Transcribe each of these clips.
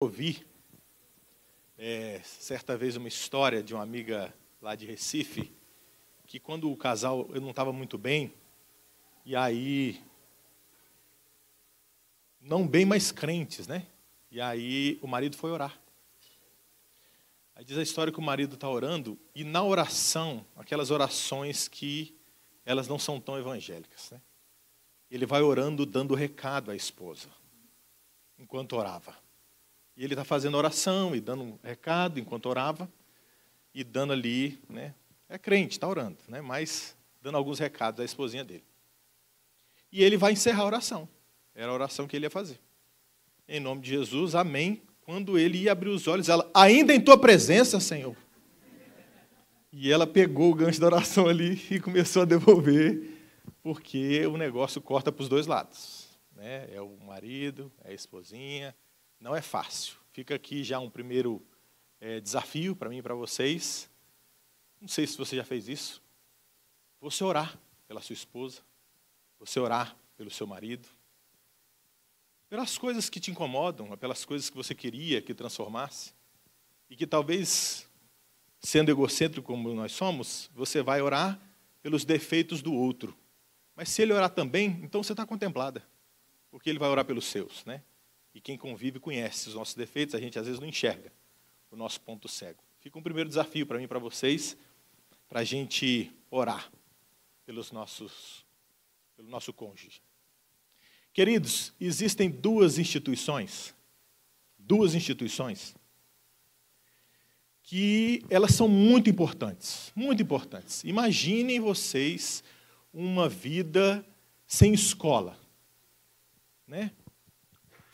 ouvi é, certa vez uma história de uma amiga lá de Recife, que quando o casal eu não estava muito bem, e aí. Não bem mais crentes, né? E aí o marido foi orar. Aí diz a história que o marido está orando, e na oração, aquelas orações que elas não são tão evangélicas, né? Ele vai orando, dando recado à esposa, enquanto orava. E ele está fazendo oração e dando um recado enquanto orava, e dando ali, né? É crente, está orando, né? Mas dando alguns recados à esposinha dele. E ele vai encerrar a oração. Era a oração que ele ia fazer. Em nome de Jesus, amém. Quando ele ia abrir os olhos, ela, ainda em tua presença, Senhor. E ela pegou o gancho da oração ali e começou a devolver, porque o negócio corta para os dois lados. Né? É o marido, é a esposinha, não é fácil. Fica aqui já um primeiro é, desafio para mim e para vocês. Não sei se você já fez isso. Você orar pela sua esposa, você orar pelo seu marido, pelas coisas que te incomodam, pelas coisas que você queria que transformasse, e que talvez, sendo egocêntrico como nós somos, você vai orar pelos defeitos do outro. Mas se ele orar também, então você está contemplada, porque ele vai orar pelos seus, né? E quem convive conhece os nossos defeitos, a gente às vezes não enxerga o nosso ponto cego. Fica um primeiro desafio para mim e para vocês, para a gente orar pelos nossos, pelo nosso cônjuge. Queridos, existem duas instituições, duas instituições, que elas são muito importantes, muito importantes. Imaginem vocês uma vida sem escola, né?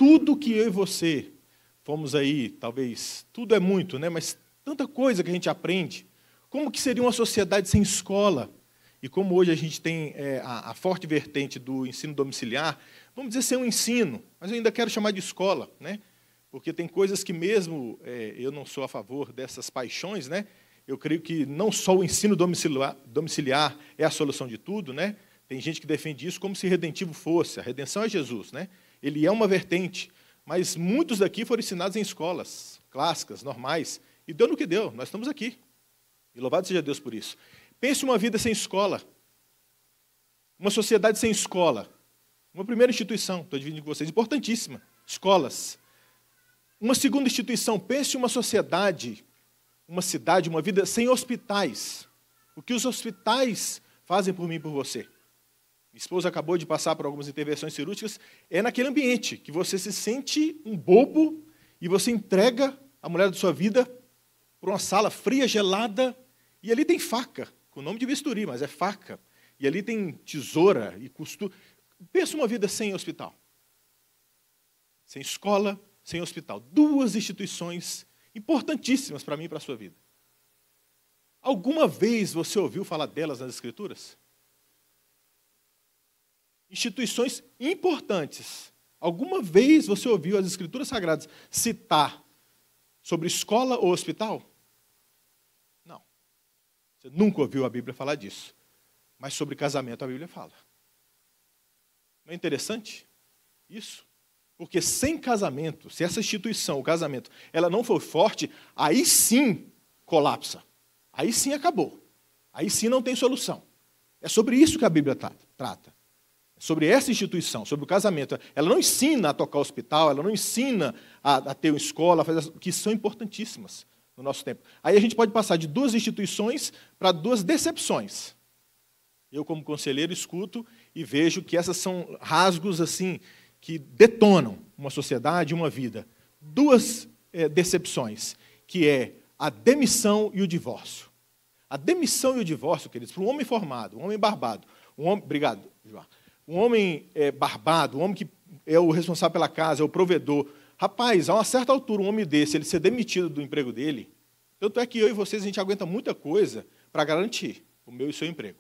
tudo que eu e você fomos aí, talvez, tudo é muito, né? mas tanta coisa que a gente aprende. Como que seria uma sociedade sem escola? E como hoje a gente tem é, a, a, forte vertente do ensino domiciliar, vamos dizer ser um ensino, mas eu ainda quero chamar de escola, né? porque tem coisas que mesmo é, eu não sou a favor dessas paixões, né? eu creio que não só o ensino domiciliar, domiciliar é a solução de tudo, né? tem gente que defende isso como se redentivo fosse, a redenção é Jesus, né? ele é uma vertente, mas muitos daqui foram ensinados em escolas clássicas, normais, e deu no que deu, nós estamos aqui. E louvado seja Deus por isso. Pense uma vida sem escola, uma sociedade sem escola, uma primeira instituição, estou dividindo com vocês, importantíssima, escolas. Uma segunda instituição, pense uma sociedade, uma cidade, uma vida sem hospitais. O que os hospitais fazem por mim e por você? minha esposa acabou de passar por algumas intervenções cirúrgicas, é naquele ambiente que você se sente um bobo e você entrega a mulher da sua vida para uma sala fria, gelada, e ali tem faca, com o nome de bisturi, mas é faca. E ali tem tesoura e costura. Pensa uma vida sem hospital. Sem escola, sem hospital. Duas instituições importantíssimas para mim e para a sua vida. Alguma vez você ouviu falar delas nas Escrituras? instituições importantes. Alguma vez você ouviu as Escrituras Sagradas citar sobre escola ou hospital? Não. Você nunca ouviu a Bíblia falar disso. Mas sobre casamento a Bíblia fala. Não é interessante isso? Porque sem casamento, se essa instituição, o casamento, ela não for forte, aí sim colapsa. Aí sim acabou. Aí sim não tem solução. É sobre isso que a Bíblia trata sobre essa instituição, sobre o casamento. Ela não ensina a tocar hospital, ela não ensina a, a ter uma escola, a fazer, que são importantíssimas no nosso tempo. Aí a gente pode passar de duas instituições para duas decepções. Eu, como conselheiro, escuto e vejo que essas são rasgos assim que detonam uma sociedade, uma vida. Duas é, decepções, que é a demissão e o divórcio. A demissão e o divórcio, queridos, para um homem formado, um homem barbado, um homem, obrigado, João, um homem é, barbado, um homem que é o responsável pela casa, é o provedor. Rapaz, a uma certa altura, um homem desse, ele ser demitido do emprego dele, tanto é que eu e vocês, a gente aguenta muita coisa para garantir o meu e o seu emprego.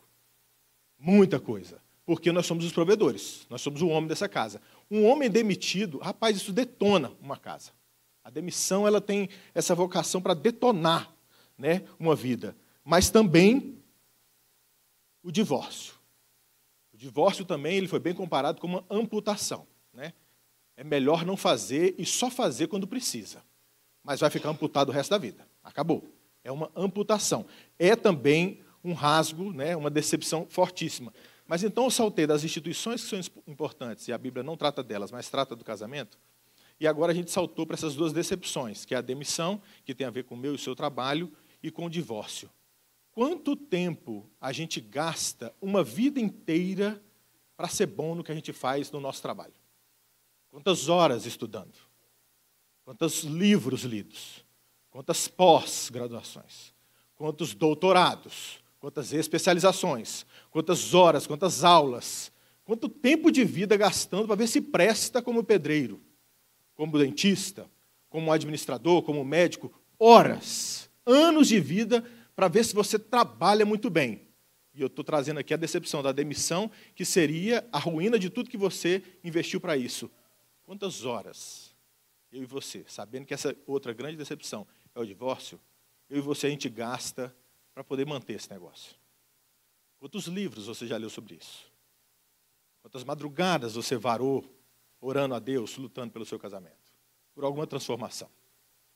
Muita coisa. Porque nós somos os provedores, nós somos o homem dessa casa. Um homem demitido, rapaz, isso detona uma casa. A demissão ela tem essa vocação para detonar né, uma vida. Mas também o divórcio divórcio também ele foi bem comparado com uma amputação. Né? É melhor não fazer e só fazer quando precisa, mas vai ficar amputado o resto da vida. Acabou. É uma amputação. É também um rasgo, né, uma decepção fortíssima. Mas então eu saltei das instituições que são importantes, e a Bíblia não trata delas, mas trata do casamento, e agora a gente saltou para essas duas decepções, que é a demissão, que tem a ver com o meu e o seu trabalho, e com o divórcio. Quanto tempo a gente gasta uma vida inteira para ser bom no que a gente faz no nosso trabalho? Quantas horas estudando? Quantos livros lidos? Quantas pós-graduações? Quantos doutorados? Quantas especializações? Quantas horas? Quantas aulas? Quanto tempo de vida gastando para ver se presta como pedreiro, como dentista, como administrador, como médico? Horas, anos de vida para ver se você trabalha muito bem. E eu estou trazendo aqui a decepção da demissão, que seria a ruína de tudo que você investiu para isso. Quantas horas eu e você, sabendo que essa outra grande decepção é o divórcio, eu e você a gente gasta para poder manter esse negócio? Quantos livros você já leu sobre isso? Quantas madrugadas você varou orando a Deus, lutando pelo seu casamento, por alguma transformação,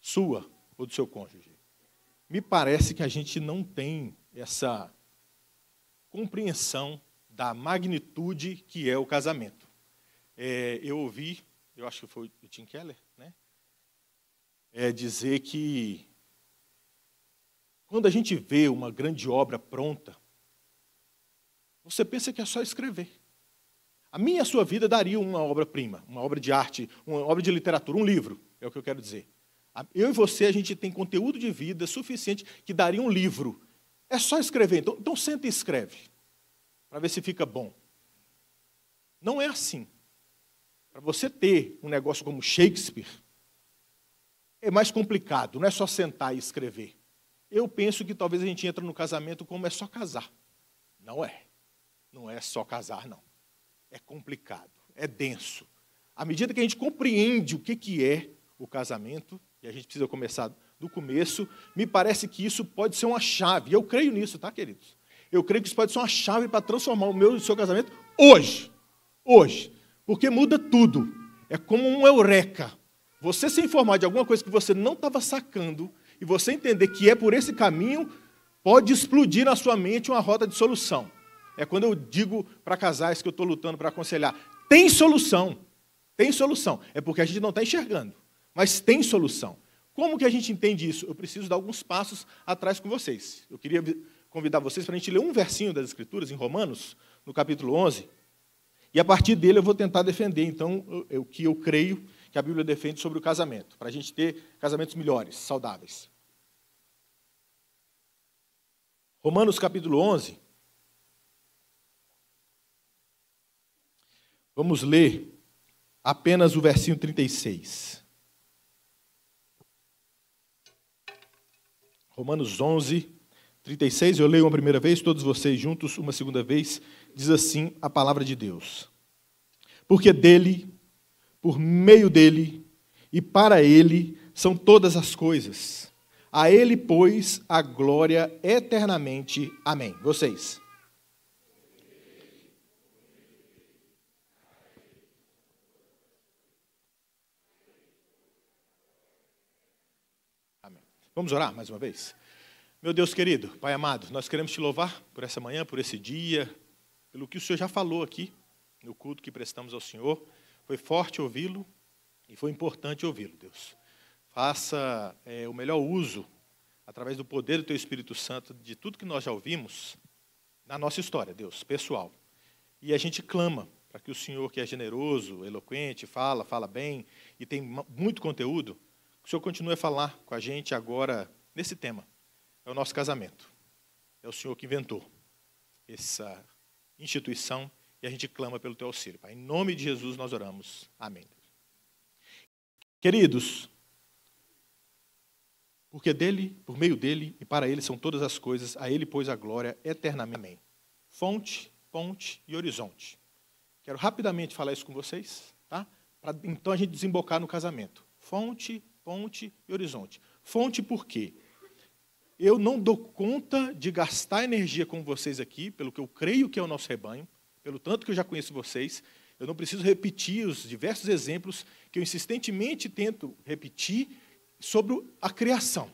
sua ou do seu cônjuge? me parece que a gente não tem essa compreensão da magnitude que é o casamento. É, eu ouvi, eu acho que foi o Tim Keller, né? É dizer que quando a gente vê uma grande obra pronta, você pensa que é só escrever. A minha e a sua vida daria uma obra-prima, uma obra de arte, uma obra de literatura, um livro, é o que eu quero dizer. Eu e você, a gente tem conteúdo de vida suficiente que daria um livro. É só escrever. Então, então senta e escreve, para ver se fica bom. Não é assim. Para você ter um negócio como Shakespeare, é mais complicado, não é só sentar e escrever. Eu penso que talvez a gente entre no casamento como é só casar. Não é. Não é só casar, não. É complicado, é denso. À medida que a gente compreende o que é o casamento, e a gente precisa começar do começo. Me parece que isso pode ser uma chave. Eu creio nisso, tá, queridos? Eu creio que isso pode ser uma chave para transformar o meu e o seu casamento hoje. Hoje. Porque muda tudo. É como um eureka. Você se informar de alguma coisa que você não estava sacando e você entender que é por esse caminho, pode explodir na sua mente uma rota de solução. É quando eu digo para casais que eu estou lutando para aconselhar: tem solução. Tem solução. É porque a gente não está enxergando. Mas tem solução. Como que a gente entende isso? Eu preciso dar alguns passos atrás com vocês. Eu queria convidar vocês para a gente ler um versinho das Escrituras, em Romanos, no capítulo 11. E a partir dele eu vou tentar defender, então, o que eu creio que a Bíblia defende sobre o casamento, para a gente ter casamentos melhores, saudáveis. Romanos capítulo 11. Vamos ler apenas o versinho 36. Romanos 11, 36, eu leio uma primeira vez, todos vocês juntos, uma segunda vez, diz assim a palavra de Deus. Porque dele, por meio dele e para ele são todas as coisas. A ele, pois, a glória eternamente. Amém. Vocês. Vamos orar mais uma vez? Meu Deus querido, Pai amado, nós queremos te louvar por essa manhã, por esse dia, pelo que o Senhor já falou aqui no culto que prestamos ao Senhor. Foi forte ouvi-lo e foi importante ouvi-lo, Deus. Faça é, o melhor uso, através do poder do Teu Espírito Santo, de tudo que nós já ouvimos na nossa história, Deus, pessoal. E a gente clama para que o Senhor, que é generoso, eloquente, fala, fala bem e tem muito conteúdo, o Senhor continue a falar com a gente agora nesse tema. É o nosso casamento. É o Senhor que inventou essa instituição e a gente clama pelo teu auxílio. Pai, em nome de Jesus nós oramos. Amém. Queridos, porque dele, por meio dele e para ele são todas as coisas, a ele pois a glória eternamente. Amém. Fonte, ponte e horizonte. Quero rapidamente falar isso com vocês, tá? Para então a gente desembocar no casamento. Fonte, fonte e horizonte. Fonte por quê? Eu não dou conta de gastar energia com vocês aqui, pelo que eu creio que é o nosso rebanho, pelo tanto que eu já conheço vocês. Eu não preciso repetir os diversos exemplos que eu insistentemente tento repetir sobre a criação.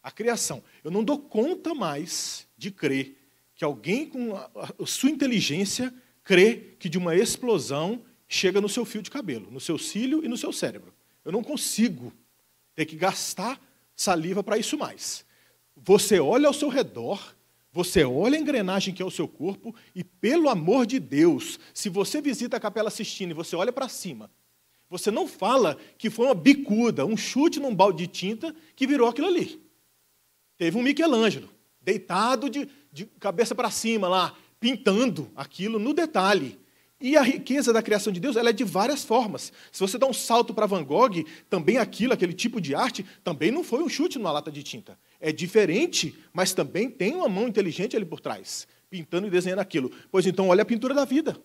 A criação. Eu não dou conta mais de crer que alguém com a sua inteligência crê que de uma explosão chega no seu fio de cabelo, no seu cílio e no seu cérebro. Eu não consigo ter que gastar saliva para isso mais. Você olha ao seu redor, você olha a engrenagem que é o seu corpo e, pelo amor de Deus, se você visita a Capela Sistina e você olha para cima, você não fala que foi uma bicuda, um chute num balde de tinta que virou aquilo ali. Teve um Michelangelo deitado de, de cabeça para cima lá, pintando aquilo no detalhe. E a riqueza da criação de Deus ela é de várias formas. Se você dá um salto para Van Gogh, também aquilo, aquele tipo de arte, também não foi um chute numa lata de tinta. É diferente, mas também tem uma mão inteligente ali por trás, pintando e desenhando aquilo. Pois então, olha a pintura da vida.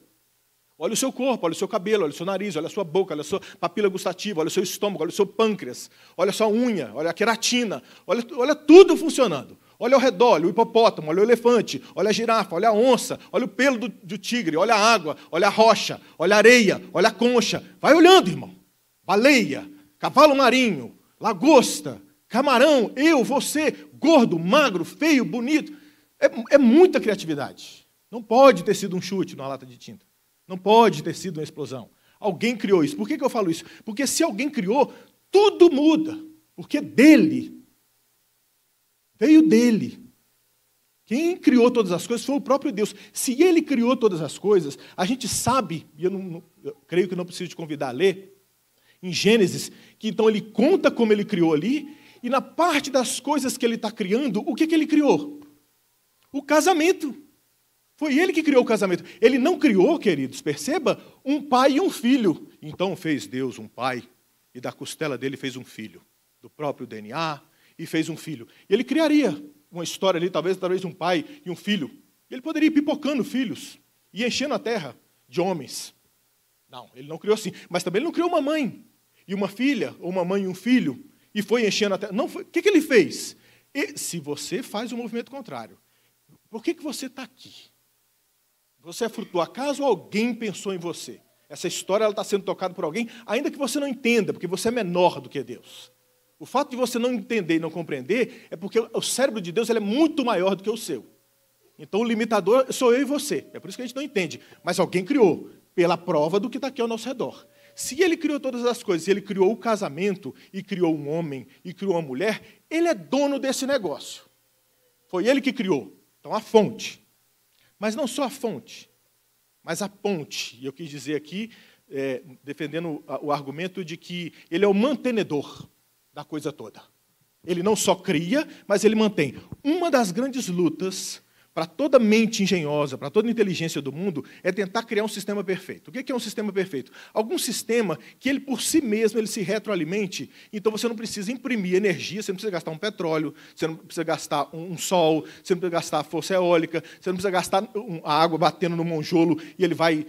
Olha o seu corpo, olha o seu cabelo, olha o seu nariz, olha a sua boca, olha a sua papila gustativa, olha o seu estômago, olha o seu pâncreas, olha a sua unha, olha a queratina, olha, olha tudo funcionando. Olha ao redor, olha o hipopótamo, olha o elefante, olha a girafa, olha a onça, olha o pelo do, do tigre, olha a água, olha a rocha, olha a areia, olha a concha. Vai olhando, irmão. Baleia, cavalo marinho, lagosta, camarão, eu, você, gordo, magro, feio, bonito. É, é muita criatividade. Não pode ter sido um chute numa lata de tinta. Não pode ter sido uma explosão. Alguém criou isso. Por que, que eu falo isso? Porque se alguém criou, tudo muda. Porque dele Veio dele. Quem criou todas as coisas foi o próprio Deus. Se ele criou todas as coisas, a gente sabe, e eu, não, eu creio que não preciso te convidar a ler, em Gênesis, que então ele conta como ele criou ali, e na parte das coisas que ele está criando, o que, que ele criou? O casamento. Foi ele que criou o casamento. Ele não criou, queridos, perceba, um pai e um filho. Então fez Deus um pai, e da costela dele fez um filho, do próprio DNA, e fez um filho. E ele criaria uma história ali, talvez, talvez um pai e um filho. Ele poderia ir pipocando filhos e enchendo a terra de homens. Não, ele não criou assim. Mas também ele não criou uma mãe e uma filha, ou uma mãe e um filho, e foi enchendo a terra. Não, foi... o que, que ele fez? E, se você faz o movimento contrário, por que, que você está aqui? Você é fruto do acaso ou alguém pensou em você? Essa história está sendo tocada por alguém, ainda que você não entenda, porque você é menor do que Deus. O fato de você não entender e não compreender é porque o cérebro de Deus é muito maior do que o seu. Então o limitador sou eu e você. É por isso que a gente não entende. Mas alguém criou, pela prova do que está aqui ao nosso redor. Se ele criou todas as coisas, ele criou o casamento, e criou um homem, e criou uma mulher, ele é dono desse negócio. Foi ele que criou. Então a fonte. Mas não só a fonte, mas a ponte. E eu quis dizer aqui, é, defendendo o argumento de que ele é o mantenedor da coisa toda. Ele não só cria, mas ele mantém. Uma das grandes lutas para toda mente engenhosa, para toda inteligência do mundo, é tentar criar um sistema perfeito. O que é um sistema perfeito? Algum sistema que ele por si mesmo ele se retroalimente. Então você não precisa imprimir energia, você não precisa gastar um petróleo, você não precisa gastar um sol, você não precisa gastar força eólica, você não precisa gastar a água batendo no monjolo e ele vai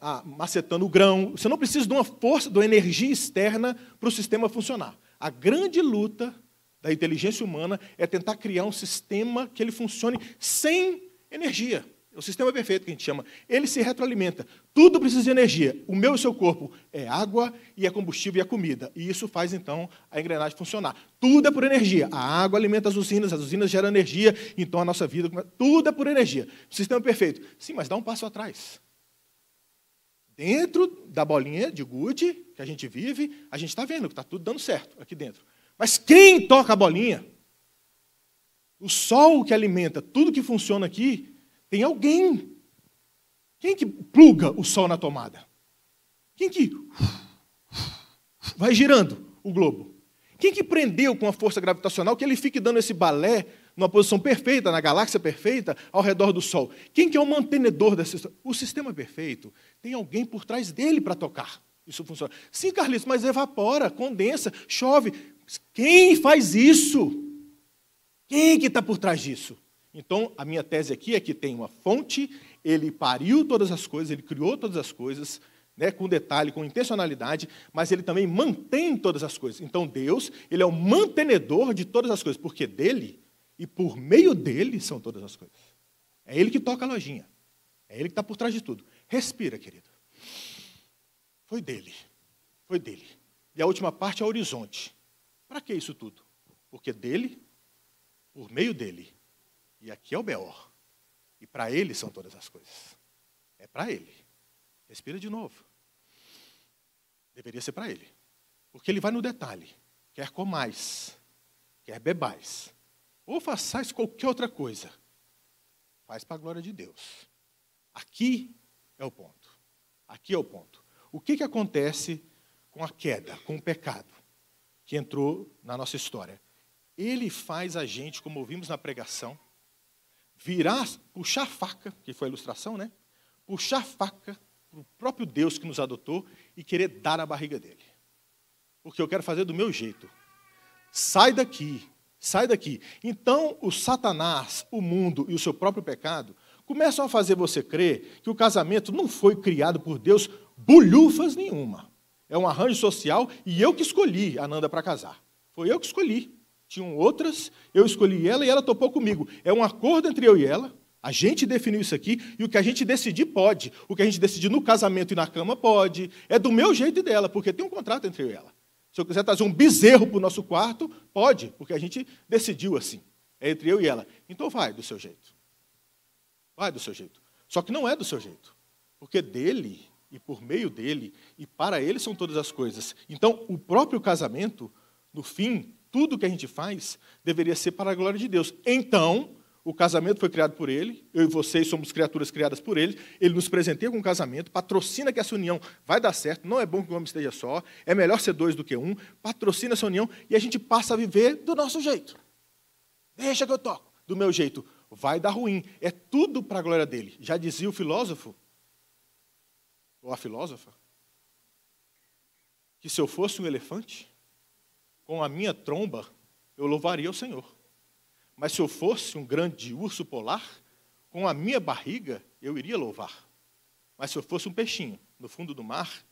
ah, macetando o grão. Você não precisa de uma força, de uma energia externa para o sistema funcionar. A grande luta da inteligência humana é tentar criar um sistema que ele funcione sem energia. É o sistema perfeito que a gente chama. Ele se retroalimenta. Tudo precisa de energia. O meu e o seu corpo é água e é combustível e é comida. E isso faz, então, a engrenagem funcionar. Tudo é por energia. A água alimenta as usinas, as usinas geram energia, então a nossa vida... Tudo é por energia. sistema perfeito. Sim, mas dá um passo atrás. Dentro da bolinha de gude que a gente vive, a gente está vendo que está tudo dando certo aqui dentro. Mas quem toca a bolinha? O sol que alimenta tudo que funciona aqui, tem alguém. Quem que pluga o sol na tomada? Quem que vai girando o globo? Quem que prendeu com a força gravitacional que ele fique dando esse balé numa posição perfeita, na galáxia perfeita, ao redor do Sol? Quem que é o mantenedor dessa O sistema é perfeito tem alguém por trás dele para tocar. Isso funciona. Sim, Carlitos, mas evapora, condensa, chove. Quem faz isso? Quem é que está por trás disso? Então, a minha tese aqui é que tem uma fonte, ele pariu todas as coisas, ele criou todas as coisas, né, com detalhe, com intencionalidade, mas ele também mantém todas as coisas. Então, Deus, ele é o mantenedor de todas as coisas, porque dele e por meio dele são todas as coisas. É ele que toca a lojinha. É ele que está por trás de tudo. Respira, querido. Foi dele. Foi dele. E a última parte é o horizonte. Para que isso tudo? Porque dele, por meio dele, e aqui é o Beor. E para ele são todas as coisas. É para ele. Respira de novo. Deveria ser para ele. Porque ele vai no detalhe. Quer comais, quer bebais, ou façais qualquer outra coisa. Faz para a glória de Deus. Aqui é o ponto. Aqui é o ponto. O que, que acontece com a queda, com o pecado que entrou na nossa história? Ele faz a gente, como ouvimos na pregação, virar, puxar faca, que foi a ilustração, né? Puxar faca para o próprio Deus que nos adotou e querer dar na barriga dele. Porque eu quero fazer do meu jeito. Sai daqui, sai daqui. Então, o Satanás, o mundo e o seu próprio pecado começam a fazer você crer que o casamento não foi criado por Deus bulhufas nenhuma. É um arranjo social e eu que escolhi a Nanda para casar. Foi eu que escolhi. Tinham outras, eu escolhi ela e ela topou comigo. É um acordo entre eu e ela. A gente definiu isso aqui e o que a gente decidir pode. O que a gente decidir no casamento e na cama pode. É do meu jeito e dela, porque tem um contrato entre eu e ela. Se eu quiser trazer um bezerro para o nosso quarto, pode, porque a gente decidiu assim. É entre eu e ela. Então vai do seu jeito. Vai do seu jeito. Só que não é do seu jeito. Porque dele, e por meio dele, e para ele são todas as coisas. Então, o próprio casamento, no fim, tudo que a gente faz deveria ser para a glória de Deus. Então, o casamento foi criado por ele, eu e vocês somos criaturas criadas por ele, ele nos presenteia com o um casamento, patrocina que essa união vai dar certo, não é bom que o homem esteja só, é melhor ser dois do que um, patrocina essa união e a gente passa a viver do nosso jeito. Deixa que eu toco, do meu jeito vai dar ruim. É tudo para a glória dele. Já dizia o filósofo, ou a filósofa, que se eu fosse um elefante, com a minha tromba eu louvaria o Senhor. Mas se eu fosse um grande urso polar, com a minha barriga eu iria louvar. Mas se eu fosse um peixinho no fundo do mar,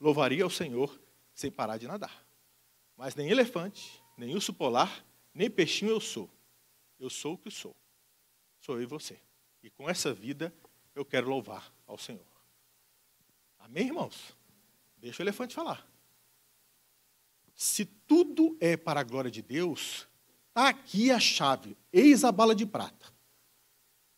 louvaria ao Senhor sem parar de nadar. Mas nem elefante, nem urso polar, nem peixinho eu sou. Eu sou o que sou sou eu e você. E com essa vida eu quero louvar ao Senhor. Amém, irmãos? Deixa o elefante falar. Se tudo é para a glória de Deus, está aqui a chave, eis a bala de prata.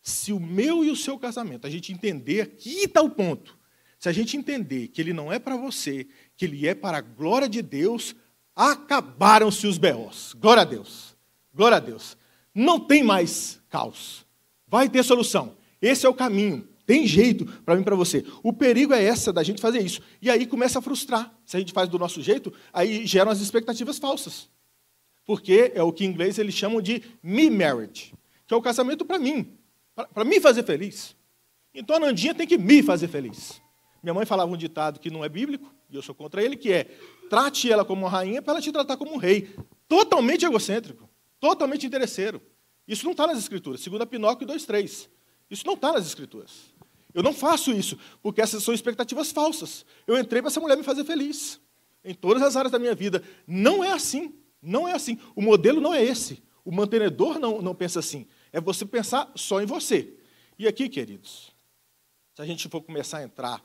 Se o meu e o seu casamento, a gente entender aqui está o ponto. Se a gente entender que ele não é para você, que ele é para a glória de Deus, acabaram-se os BOs. Glória a Deus. Glória a Deus. Não tem mais caos. Vai ter solução. Esse é o caminho. Tem jeito para mim para você. O perigo é essa da gente fazer isso. E aí começa a frustrar. Se a gente faz do nosso jeito, aí geram as expectativas falsas. Porque é o que em inglês eles chamam de me marriage, que é o casamento para mim, para me fazer feliz. Então a Nandinha tem que me fazer feliz. Minha mãe falava um ditado que não é bíblico, e eu sou contra ele, que é: trate ela como uma rainha para ela te tratar como um rei. Totalmente egocêntrico, totalmente interesseiro. Isso não está nas Escrituras. Segunda Pinóquio 2.3. Isso não está nas Escrituras. Eu não faço isso, porque essas são expectativas falsas. Eu entrei para essa mulher me fazer feliz. Em todas as áreas da minha vida. Não é assim. Não é assim. O modelo não é esse. O mantenedor não, não pensa assim. É você pensar só em você. E aqui, queridos, se a gente for começar a entrar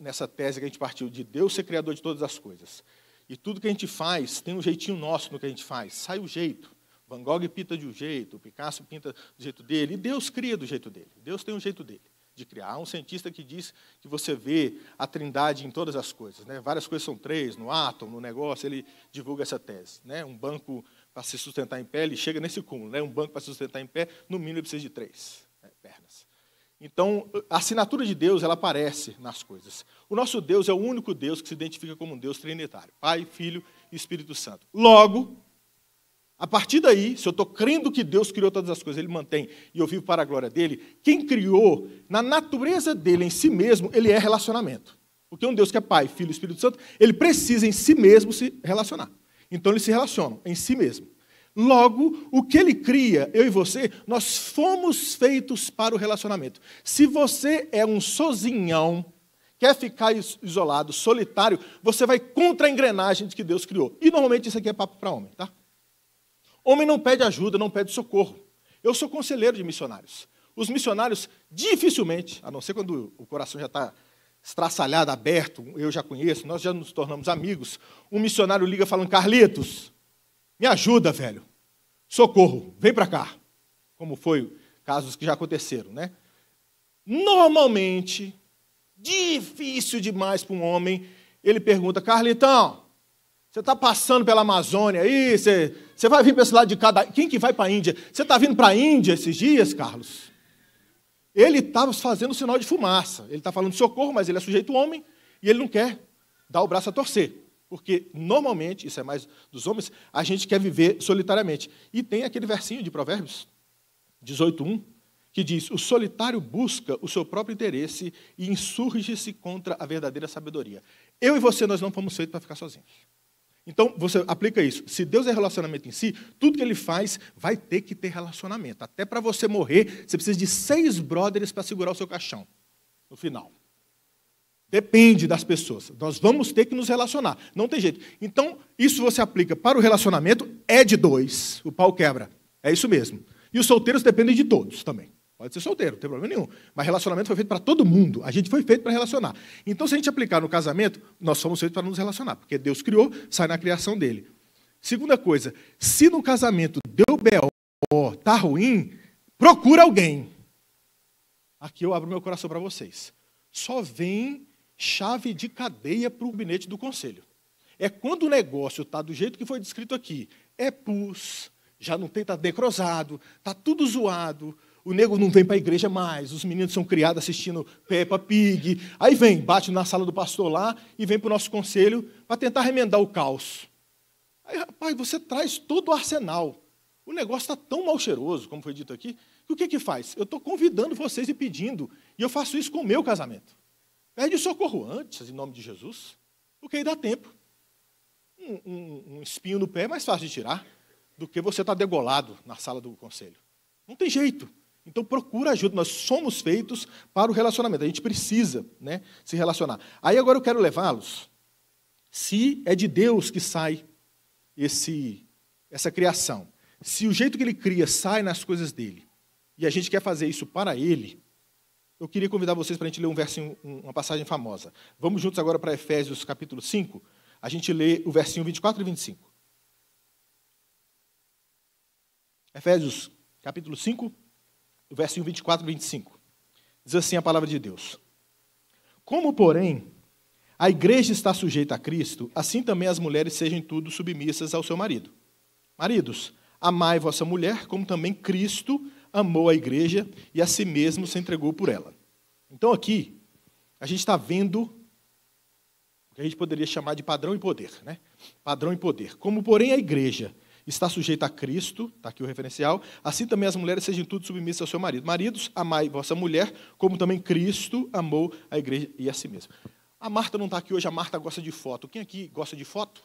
nessa tese que a gente partiu de Deus ser criador de todas as coisas, e tudo que a gente faz tem um jeitinho nosso no que a gente faz, sai o jeito. Van Gogh pinta de um jeito, Picasso pinta do jeito dele, e Deus cria do jeito dele. Deus tem um jeito dele de criar. Há um cientista que diz que você vê a trindade em todas as coisas. Né? Várias coisas são três, no átomo, no negócio, ele divulga essa tese. Né? Um banco para se sustentar em pé, ele chega nesse cúmulo. Né? Um banco para se sustentar em pé, no mínimo ele precisa de três né? pernas. Então, a assinatura de Deus, ela aparece nas coisas. O nosso Deus é o único Deus que se identifica como um Deus trinitário. Pai, Filho e Espírito Santo. Logo, a partir daí, se eu estou crendo que Deus criou todas as coisas, Ele mantém, e eu vivo para a glória dele, quem criou, na natureza dele, em si mesmo, ele é relacionamento. Porque um Deus que é Pai, Filho e Espírito Santo, ele precisa em si mesmo se relacionar. Então eles se relacionam em si mesmo. Logo, o que ele cria, eu e você, nós fomos feitos para o relacionamento. Se você é um sozinhão, quer ficar isolado, solitário, você vai contra a engrenagem de que Deus criou. E normalmente isso aqui é papo para homem, tá? Homem não pede ajuda, não pede socorro. Eu sou conselheiro de missionários. Os missionários dificilmente, a não ser quando o coração já está estraçalhado, aberto, eu já conheço, nós já nos tornamos amigos. Um missionário liga falando: Carlitos, me ajuda, velho. Socorro, vem para cá. Como foi casos que já aconteceram, né? Normalmente, difícil demais para um homem, ele pergunta: Carlitão, você está passando pela Amazônia aí, você, você vai vir para esse lado de cada. Quem que vai para a Índia? Você está vindo para a Índia esses dias, Carlos? Ele estava tá fazendo sinal de fumaça. Ele está falando socorro, mas ele é sujeito homem e ele não quer dar o braço a torcer. Porque normalmente, isso é mais dos homens, a gente quer viver solitariamente. E tem aquele versinho de Provérbios 18:1 que diz: "O solitário busca o seu próprio interesse e insurge-se contra a verdadeira sabedoria". Eu e você nós não fomos feitos para ficar sozinhos. Então, você aplica isso. Se Deus é relacionamento em si, tudo que ele faz vai ter que ter relacionamento. Até para você morrer, você precisa de seis brothers para segurar o seu caixão no final. Depende das pessoas. Nós vamos ter que nos relacionar. Não tem jeito. Então, isso você aplica para o relacionamento, é de dois. O pau quebra. É isso mesmo. E os solteiros dependem de todos também. Pode ser solteiro, não tem problema nenhum. Mas relacionamento foi feito para todo mundo. A gente foi feito para relacionar. Então, se a gente aplicar no casamento, nós somos feitos para nos relacionar, porque Deus criou, sai na criação dele. Segunda coisa, se no casamento deu B.O., está ruim, procura alguém. Aqui eu abro meu coração para vocês. Só vem chave de cadeia para o gabinete do conselho. É quando o negócio está do jeito que foi descrito aqui. É pus, já não tem, está decrosado, está tudo zoado, o nego não vem para a igreja mais, os meninos são criados assistindo Peppa Pig. Aí vem, bate na sala do pastor lá e vem para o nosso conselho para tentar remendar o caos. Aí, rapaz, você traz todo o arsenal. O negócio está tão mal cheiroso, como foi dito aqui, que o que, que faz? Eu estou convidando vocês e pedindo, e eu faço isso com o meu casamento. Pede socorro antes, em nome de Jesus, porque aí dá tempo. Um, um, um espinho no pé é mais fácil de tirar do que você estar tá degolado na sala do conselho. Não tem jeito. Então procura ajuda, nós somos feitos para o relacionamento, a gente precisa né, se relacionar. Aí agora eu quero levá-los, se é de Deus que sai esse, essa criação, se o jeito que ele cria sai nas coisas dele, e a gente quer fazer isso para ele, eu queria convidar vocês para a gente ler um versinho, uma passagem famosa. Vamos juntos agora para Efésios capítulo 5, a gente lê o versinho 24 e 25. Efésios capítulo 5, verso 24 e 25. Diz assim a palavra de Deus: Como, porém, a igreja está sujeita a Cristo, assim também as mulheres sejam em tudo submissas ao seu marido. Maridos, amai vossa mulher, como também Cristo amou a igreja e a si mesmo se entregou por ela. Então aqui, a gente está vendo o que a gente poderia chamar de padrão e poder, né? Padrão e poder. Como, porém, a igreja está sujeita a Cristo, está aqui o referencial, assim também as mulheres sejam tudo submissas ao seu marido. Maridos, amai vossa mulher, como também Cristo amou a igreja e a si mesmo. A Marta não está aqui hoje, a Marta gosta de foto. Quem aqui gosta de foto?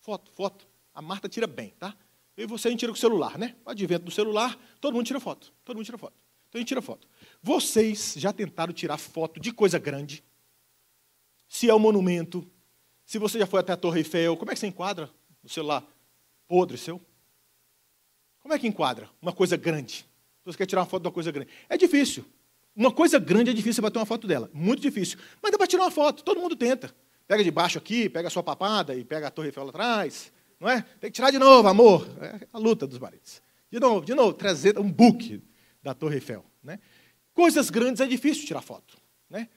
Foto, foto. A Marta tira bem, tá? Eu e você a gente tira com o celular, né? O advento do celular, todo mundo tira foto. Todo mundo tira foto. Então a gente tira foto. Vocês já tentaram tirar foto de coisa grande? Se é um monumento, se você já foi até a Torre Eiffel, como é que você enquadra no celular? podre seu? Como é que enquadra uma coisa grande? Você quer tirar uma foto de uma coisa grande? É difícil. Uma coisa grande é difícil bater uma foto dela, muito difícil. Mas dá para tirar uma foto, todo mundo tenta. Pega de baixo aqui, pega a sua papada e pega a Torre Eiffel atrás, não é? Tem que tirar de novo, amor. É a luta dos maridos. De novo, de novo, trazer um book da Torre Eiffel, né? Coisas grandes é difícil tirar foto, né?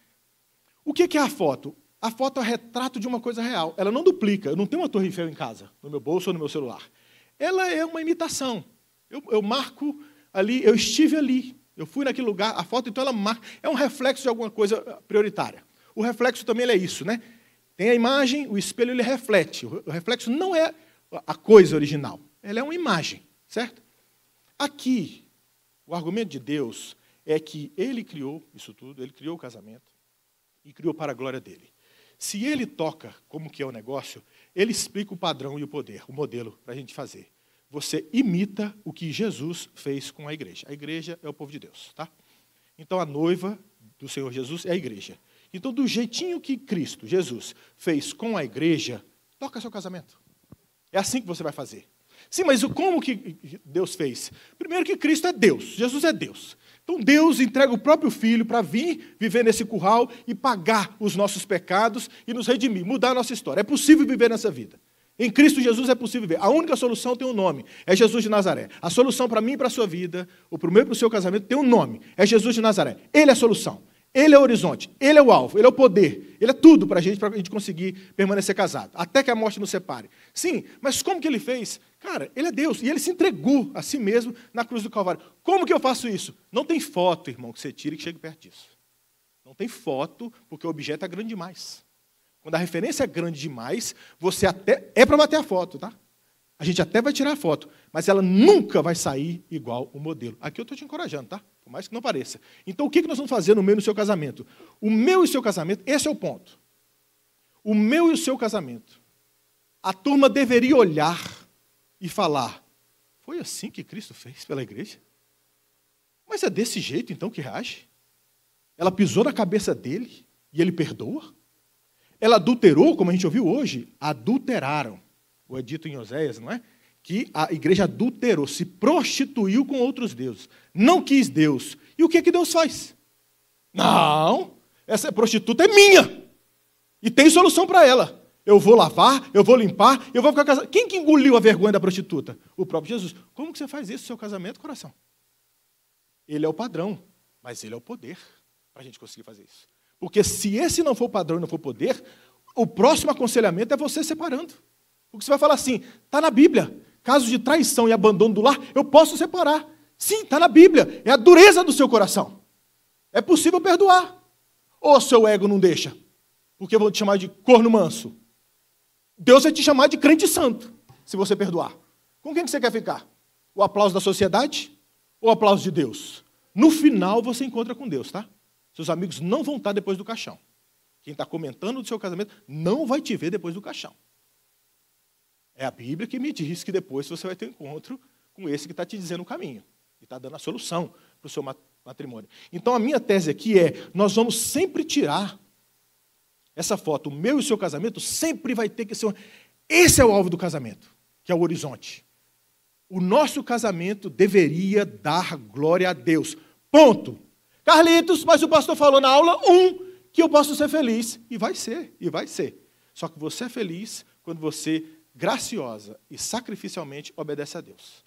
O que é a foto? A foto é retrato de uma coisa real. Ela não duplica. Eu não tenho uma Torre Eiffel em casa, no meu bolso ou no meu celular. Ela é uma imitação. Eu, eu marco ali, eu estive ali, eu fui naquele lugar. A foto, então, ela marca. É um reflexo de alguma coisa uh, prioritária. O reflexo também é isso, né? Tem a imagem, o espelho ele reflete. O reflexo não é a coisa original. Ela é uma imagem, certo? Aqui, o argumento de Deus é que ele criou isso tudo, ele criou o casamento e criou para a glória dele. Se ele toca como que é o negócio, ele explica o padrão e o poder, o modelo para a gente fazer. Você imita o que Jesus fez com a igreja. A igreja é o povo de Deus, tá? Então a noiva do Senhor Jesus é a igreja. Então do jeitinho que Cristo, Jesus, fez com a igreja, toca seu casamento. É assim que você vai fazer. Sim, mas como que Deus fez? Primeiro que Cristo é Deus, Jesus é Deus. Então Deus entrega o próprio filho para vir viver nesse curral e pagar os nossos pecados e nos redimir, mudar a nossa história. É possível viver nessa vida. Em Cristo Jesus é possível viver. A única solução tem um nome: é Jesus de Nazaré. A solução para mim e para a sua vida, ou para o meu e para o seu casamento, tem um nome: é Jesus de Nazaré. Ele é a solução. Ele é o horizonte, ele é o alvo, ele é o poder, ele é tudo para a gente, para a gente conseguir permanecer casado, até que a morte nos separe. Sim, mas como que ele fez? Cara, ele é Deus e ele se entregou a si mesmo na cruz do Calvário. Como que eu faço isso? Não tem foto, irmão, que você tire e que chegue perto disso. Não tem foto, porque o objeto é grande demais. Quando a referência é grande demais, você até. É para bater a foto, tá? A gente até vai tirar a foto, mas ela nunca vai sair igual o modelo. Aqui eu estou te encorajando, tá? Por mais que não pareça. Então, o que nós vamos fazer no meu e no seu casamento? O meu e o seu casamento, esse é o ponto. O meu e o seu casamento. A turma deveria olhar e falar: foi assim que Cristo fez pela igreja? Mas é desse jeito então que reage? Ela pisou na cabeça dele e ele perdoa? Ela adulterou, como a gente ouviu hoje? Adulteraram. O é dito em Oséias, não é? que a igreja adulterou, se prostituiu com outros deuses. Não quis Deus. E o que, é que Deus faz? Não, essa prostituta é minha. E tem solução para ela. Eu vou lavar, eu vou limpar, eu vou ficar casado. Quem que engoliu a vergonha da prostituta? O próprio Jesus. Como que você faz isso no seu casamento, coração? Ele é o padrão, mas ele é o poder para a gente conseguir fazer isso. Porque se esse não for o padrão e não for o poder, o próximo aconselhamento é você separando. Porque você vai falar assim, está na Bíblia, casos de traição e abandono do lar, eu posso separar. Sim, está na Bíblia. É a dureza do seu coração. É possível perdoar. Ou seu ego não deixa, porque vou te chamar de corno manso. Deus vai te chamar de crente santo, se você perdoar. Com quem que você quer ficar? O aplauso da sociedade ou o aplauso de Deus? No final você encontra com Deus, tá? Seus amigos não vão estar depois do caixão. Quem está comentando do seu casamento não vai te ver depois do caixão. É a Bíblia que me diz que depois você vai ter um encontro com esse que está te dizendo o caminho e está dando a solução para o seu matrimônio. Então, a minha tese aqui é: nós vamos sempre tirar essa foto, o meu e o seu casamento, sempre vai ter que ser. Esse é o alvo do casamento, que é o horizonte. O nosso casamento deveria dar glória a Deus. Ponto. Carlitos, mas o pastor falou na aula 1 um, que eu posso ser feliz. E vai ser, e vai ser. Só que você é feliz quando você graciosa e sacrificialmente obedece a Deus.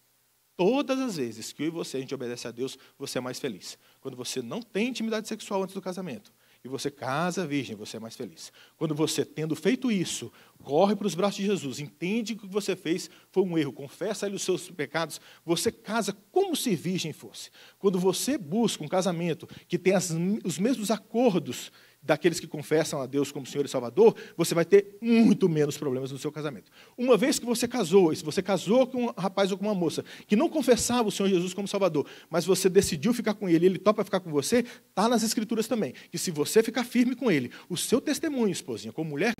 Todas as vezes que eu e você a gente obedece a Deus, você é mais feliz. Quando você não tem intimidade sexual antes do casamento e você casa virgem, você é mais feliz. Quando você, tendo feito isso, corre para os braços de Jesus, entende que o que você fez foi um erro, confessa ele os seus pecados, você casa como se virgem fosse. Quando você busca um casamento que tem as, os mesmos acordos daqueles que confessam a Deus como Senhor e Salvador, você vai ter muito menos problemas no seu casamento. Uma vez que você casou, se você casou com um rapaz ou com uma moça que não confessava o Senhor Jesus como Salvador, mas você decidiu ficar com ele, ele topa ficar com você, está nas Escrituras também, que se você ficar firme com ele, o seu testemunho, esposinha, como mulher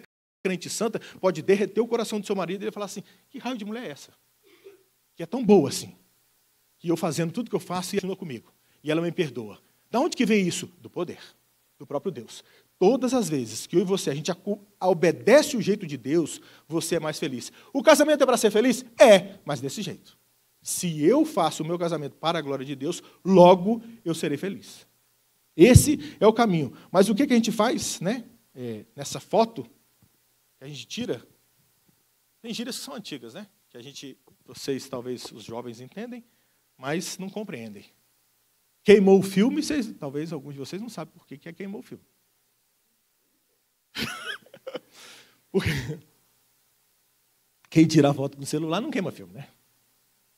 crente santa, pode derreter o coração do seu marido e ele falar assim: que raio de mulher é essa? Que é tão boa assim. Que eu fazendo tudo que eu faço e ela comigo. E ela me perdoa. Da onde que vem isso? Do poder do próprio Deus. Todas as vezes que eu e você a gente obedece o jeito de Deus, você é mais feliz. O casamento é para ser feliz? É, mas desse jeito. Se eu faço o meu casamento para a glória de Deus, logo eu serei feliz. Esse é o caminho. Mas o que, que a gente faz, né? É, nessa foto que a gente tira, tem gírias que são antigas, né? Que a gente, vocês talvez os jovens entendem, mas não compreendem. Queimou o filme, vocês, talvez alguns de vocês não sabem por que, que é queimou o filme. Porque quem a foto do celular não queima filme, né?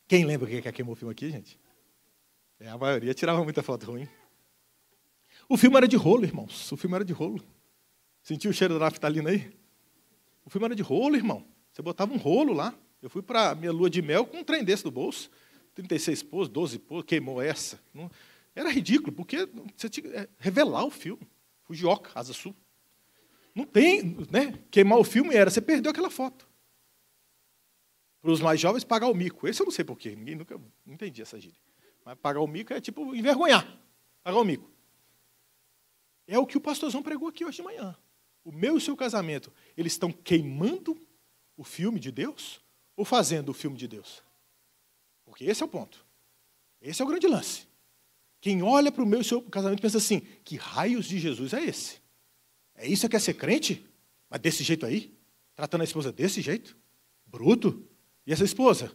Quem lembra que é queimou o filme aqui, gente? É, a maioria tirava muita foto ruim. O filme era de rolo, irmãos. O filme era de rolo. Sentiu o cheiro da naftalina aí? O filme era de rolo, irmão. Você botava um rolo lá. Eu fui para minha lua de mel com um trem desse do bolso. 36 pôs, 12 pôs, queimou essa. Não, era ridículo, porque você tinha que é, revelar o filme. Fujioka, Asa Sul. Não tem, né? Queimar o filme era, você perdeu aquela foto. Para os mais jovens, pagar o mico. Esse eu não sei porquê, ninguém nunca entendi essa gíria. Mas pagar o mico é tipo envergonhar. Pagar o mico. É o que o pastorzão pregou aqui hoje de manhã. O meu e o seu casamento, eles estão queimando o filme de Deus ou fazendo o filme de Deus? Porque esse é o ponto. Esse é o grande lance. Quem olha para o meu e seu casamento pensa assim: que raios de Jesus é esse? É isso que é ser crente? Mas desse jeito aí? Tratando a esposa desse jeito? Bruto? E essa esposa?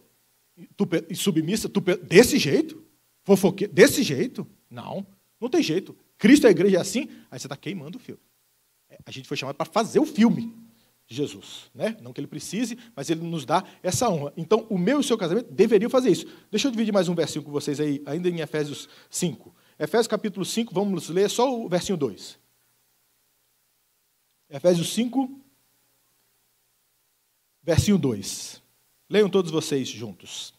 submissa? desse jeito? fofoque Desse jeito? Não, não tem jeito. Cristo é a igreja é assim, aí você está queimando o filme. É, a gente foi chamado para fazer o filme. Jesus. Né? Não que ele precise, mas ele nos dá essa honra. Então, o meu e o seu casamento deveriam fazer isso. Deixa eu dividir mais um versinho com vocês aí, ainda em Efésios 5. Efésios capítulo 5, vamos ler só o versinho 2. Efésios 5, versinho 2. Leiam todos vocês juntos.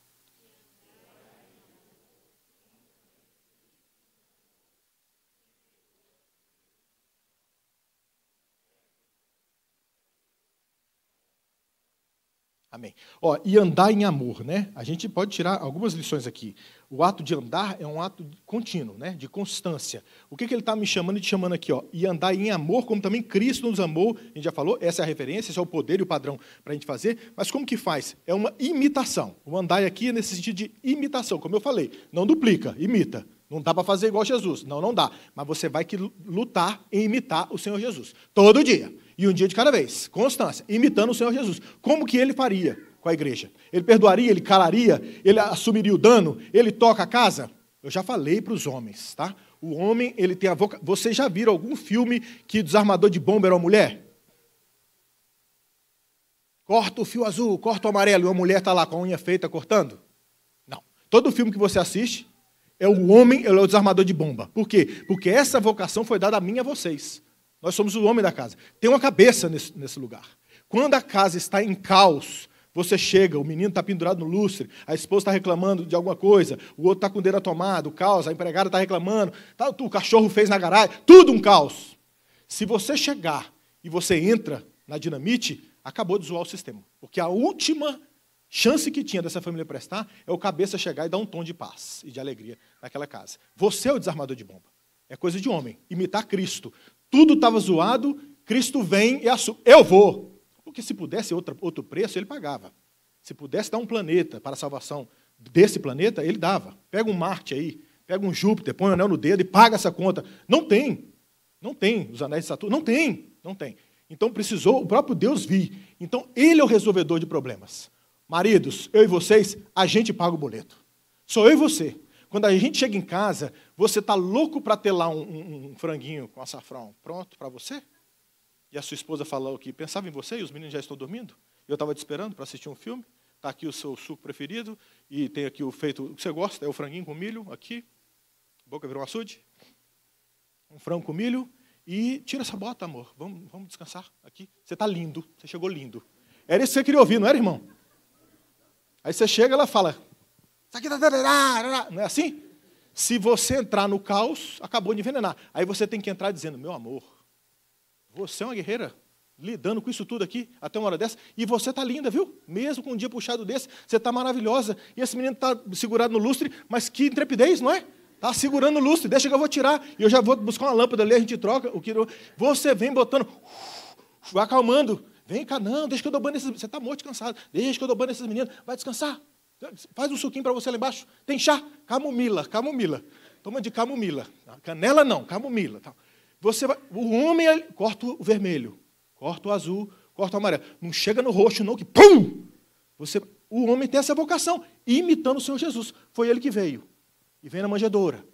Amém. Ó, e andar em amor, né? A gente pode tirar algumas lições aqui. O ato de andar é um ato contínuo, né? De constância. O que, que ele está me chamando e te chamando aqui, ó? E andar em amor, como também Cristo nos amou. A gente já falou, essa é a referência, esse é o poder e o padrão para a gente fazer. Mas como que faz? É uma imitação. O andar aqui é nesse sentido de imitação, como eu falei. Não duplica, imita. Não dá para fazer igual Jesus. Não, não dá. Mas você vai que lutar em imitar o Senhor Jesus. Todo dia. E um dia de cada vez, constância, imitando o Senhor Jesus. Como que ele faria com a igreja? Ele perdoaria, ele calaria, ele assumiria o dano, ele toca a casa? Eu já falei para os homens, tá? O homem, ele tem a vocação. Vocês já viram algum filme que desarmador de bomba era uma mulher? Corta o fio azul, corta o amarelo, e uma mulher está lá com a unha feita cortando? Não. Todo filme que você assiste é o homem, ele é o desarmador de bomba. Por quê? Porque essa vocação foi dada a mim e a vocês. Nós somos o homem da casa. Tem uma cabeça nesse, nesse lugar. Quando a casa está em caos, você chega, o menino está pendurado no lustre, a esposa está reclamando de alguma coisa, o outro está com o dedo tomado, o caos, a empregada está reclamando, tá, o cachorro fez na garagem, tudo um caos. Se você chegar e você entra na dinamite, acabou de zoar o sistema. Porque a última chance que tinha dessa família prestar é o cabeça chegar e dar um tom de paz e de alegria naquela casa. Você é o desarmador de bomba. É coisa de homem. Imitar Cristo tudo estava zoado, Cristo vem e assume. Eu vou. Porque se pudesse outra, outro preço, ele pagava. Se pudesse dar um planeta para a salvação desse planeta, ele dava. Pega um Marte aí, pega um Júpiter, põe um anel no dedo e paga essa conta. Não tem. Não tem os anéis de Saturno. Não tem. Não tem. Então precisou o próprio Deus vir. Então ele é o resolvedor de problemas. Maridos, eu e vocês, a gente paga o boleto. Sou eu e você. Quando a gente chega em casa, você está louco para ter lá um, um, um, franguinho com açafrão pronto para você? E a sua esposa falou que pensava em você e os meninos já estão dormindo? Eu estava te esperando para assistir um filme. Está aqui o seu suco preferido e tem aqui o feito o que você gosta, é o franguinho com milho aqui. Boca virou um açude. Um frango com milho e tira essa bota, amor. Vamos, vamos descansar aqui. Você está lindo. Você chegou lindo. Era isso que você queria ouvir, não era, irmão? Aí você chega e ela fala: tá Não é assim? Se você entrar no caos, acabou de envenenar. Aí você tem que entrar dizendo: meu amor, você é uma guerreira, lidando com isso tudo aqui, até uma hora dessa, e você está linda, viu? Mesmo com um dia puxado desse, você está maravilhosa. E esse menino está segurado no lustre, mas que intrepidez, não é? Está segurando o lustre, deixa que eu vou tirar, e eu já vou buscar uma lâmpada ali, a gente troca. o que Você vem botando, vai acalmando. Vem cá, não, deixa que eu dou banho nesses Você está morto cansado, deixa que eu dou banho nesses meninos, vai descansar. Faz um suquinho para você lá embaixo. Tem chá? Camomila, camomila. Toma de camomila. Canela não, camomila. Tal. Você vai, o homem corta o vermelho, corta o azul, corta o amarelo. Não chega no roxo não que pum! Você, o homem tem essa vocação, imitando o Senhor Jesus. Foi ele que veio. E vem na manjedoura.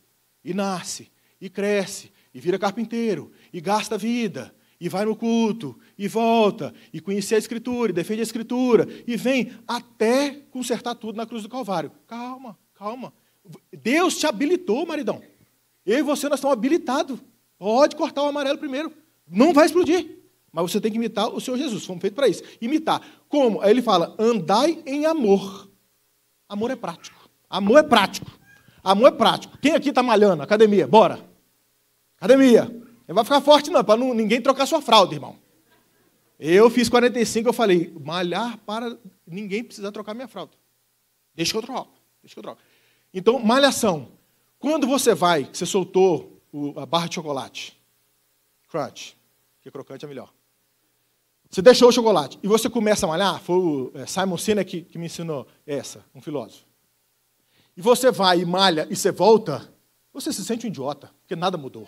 E nasce, e cresce, e vira carpinteiro, e gasta vida, e vai no culto, e volta, e conhecer a Escritura, e defende a Escritura, e vem até consertar tudo na cruz do Calvário. Calma, calma. Deus te habilitou, maridão. Eu e você, nós estamos habilitados. Pode cortar o amarelo primeiro. Não vai explodir. Mas você tem que imitar o Senhor Jesus. Fomos feitos para isso. Imitar. Como? Aí ele fala: andai em amor. Amor é prático. Amor é prático. Amor é prático. Quem aqui está malhando? Academia, bora. Academia. Não vai ficar forte, não, para ninguém trocar sua fralda, irmão. Eu fiz 45, eu falei, malhar para ninguém precisar trocar minha fralda. Deixa que eu troco, deixa que eu troco. Então, malhação. Quando você vai, você soltou a barra de chocolate, crunch, que crocante é melhor. Você deixou o chocolate e você começa a malhar, foi o é, Simon Sinek que, que me ensinou essa, um filósofo. E você vai e malha e você volta, você se sente um idiota, porque nada mudou.